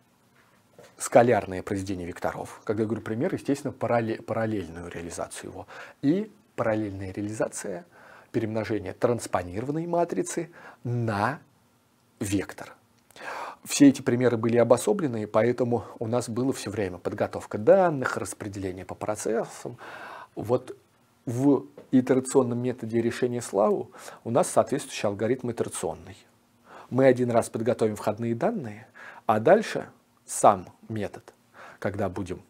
– скалярное произведение векторов. Когда я говорю пример, естественно, параллель, параллельную реализацию его. И параллельная реализация, перемножение транспонированной матрицы на вектор. Все эти примеры были обособлены, поэтому у нас было все время подготовка данных, распределение по процессам. Вот в итерационном методе решения славу у нас соответствующий алгоритм итерационный. Мы один раз подготовим входные данные, а дальше сам метод, когда будем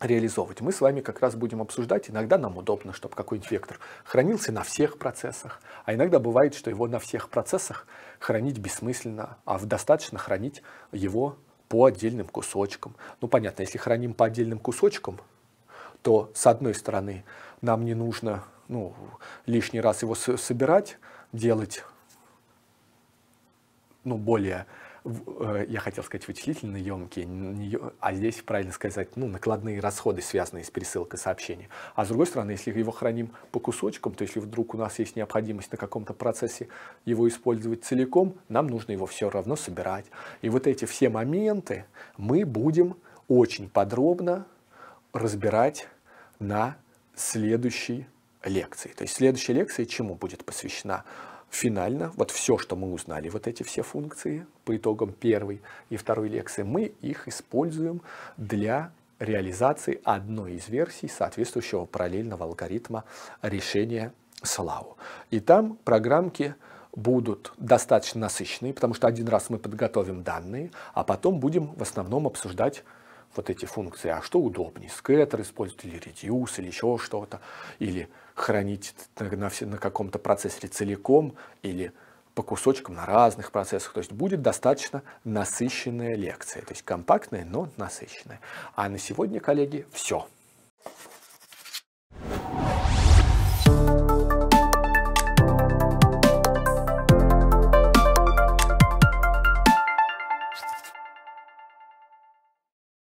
реализовывать. Мы с вами как раз будем обсуждать, иногда нам удобно, чтобы какой-нибудь вектор хранился на всех процессах, а иногда бывает, что его на всех процессах хранить бессмысленно, а достаточно хранить его по отдельным кусочкам. Ну, понятно, если храним по отдельным кусочкам, то, с одной стороны, нам не нужно ну, лишний раз его собирать, делать ну, более Э, я хотел сказать, вычислительно емкие, а здесь правильно сказать, ну, накладные расходы, связанные с пересылкой сообщений. А с другой стороны, если его храним по кусочкам, то если вдруг у нас есть необходимость на каком-то процессе его использовать целиком, нам нужно его все равно собирать. И вот эти все моменты мы будем очень подробно разбирать на следующей лекции. То есть следующая лекция чему будет посвящена? Финально, вот все, что мы узнали, вот эти все функции по итогам первой и второй лекции, мы их используем для реализации одной из версий соответствующего параллельного алгоритма решения СЛАУ. И там программки будут достаточно насыщенные, потому что один раз мы подготовим данные, а потом будем в основном обсуждать вот эти функции. А что удобнее, скеттер использовать или reduce, или еще что-то, или хранить на, на, каком-то процессоре целиком или по кусочкам на разных процессах. То есть будет достаточно насыщенная лекция. То есть компактная, но насыщенная. А на сегодня, коллеги, все.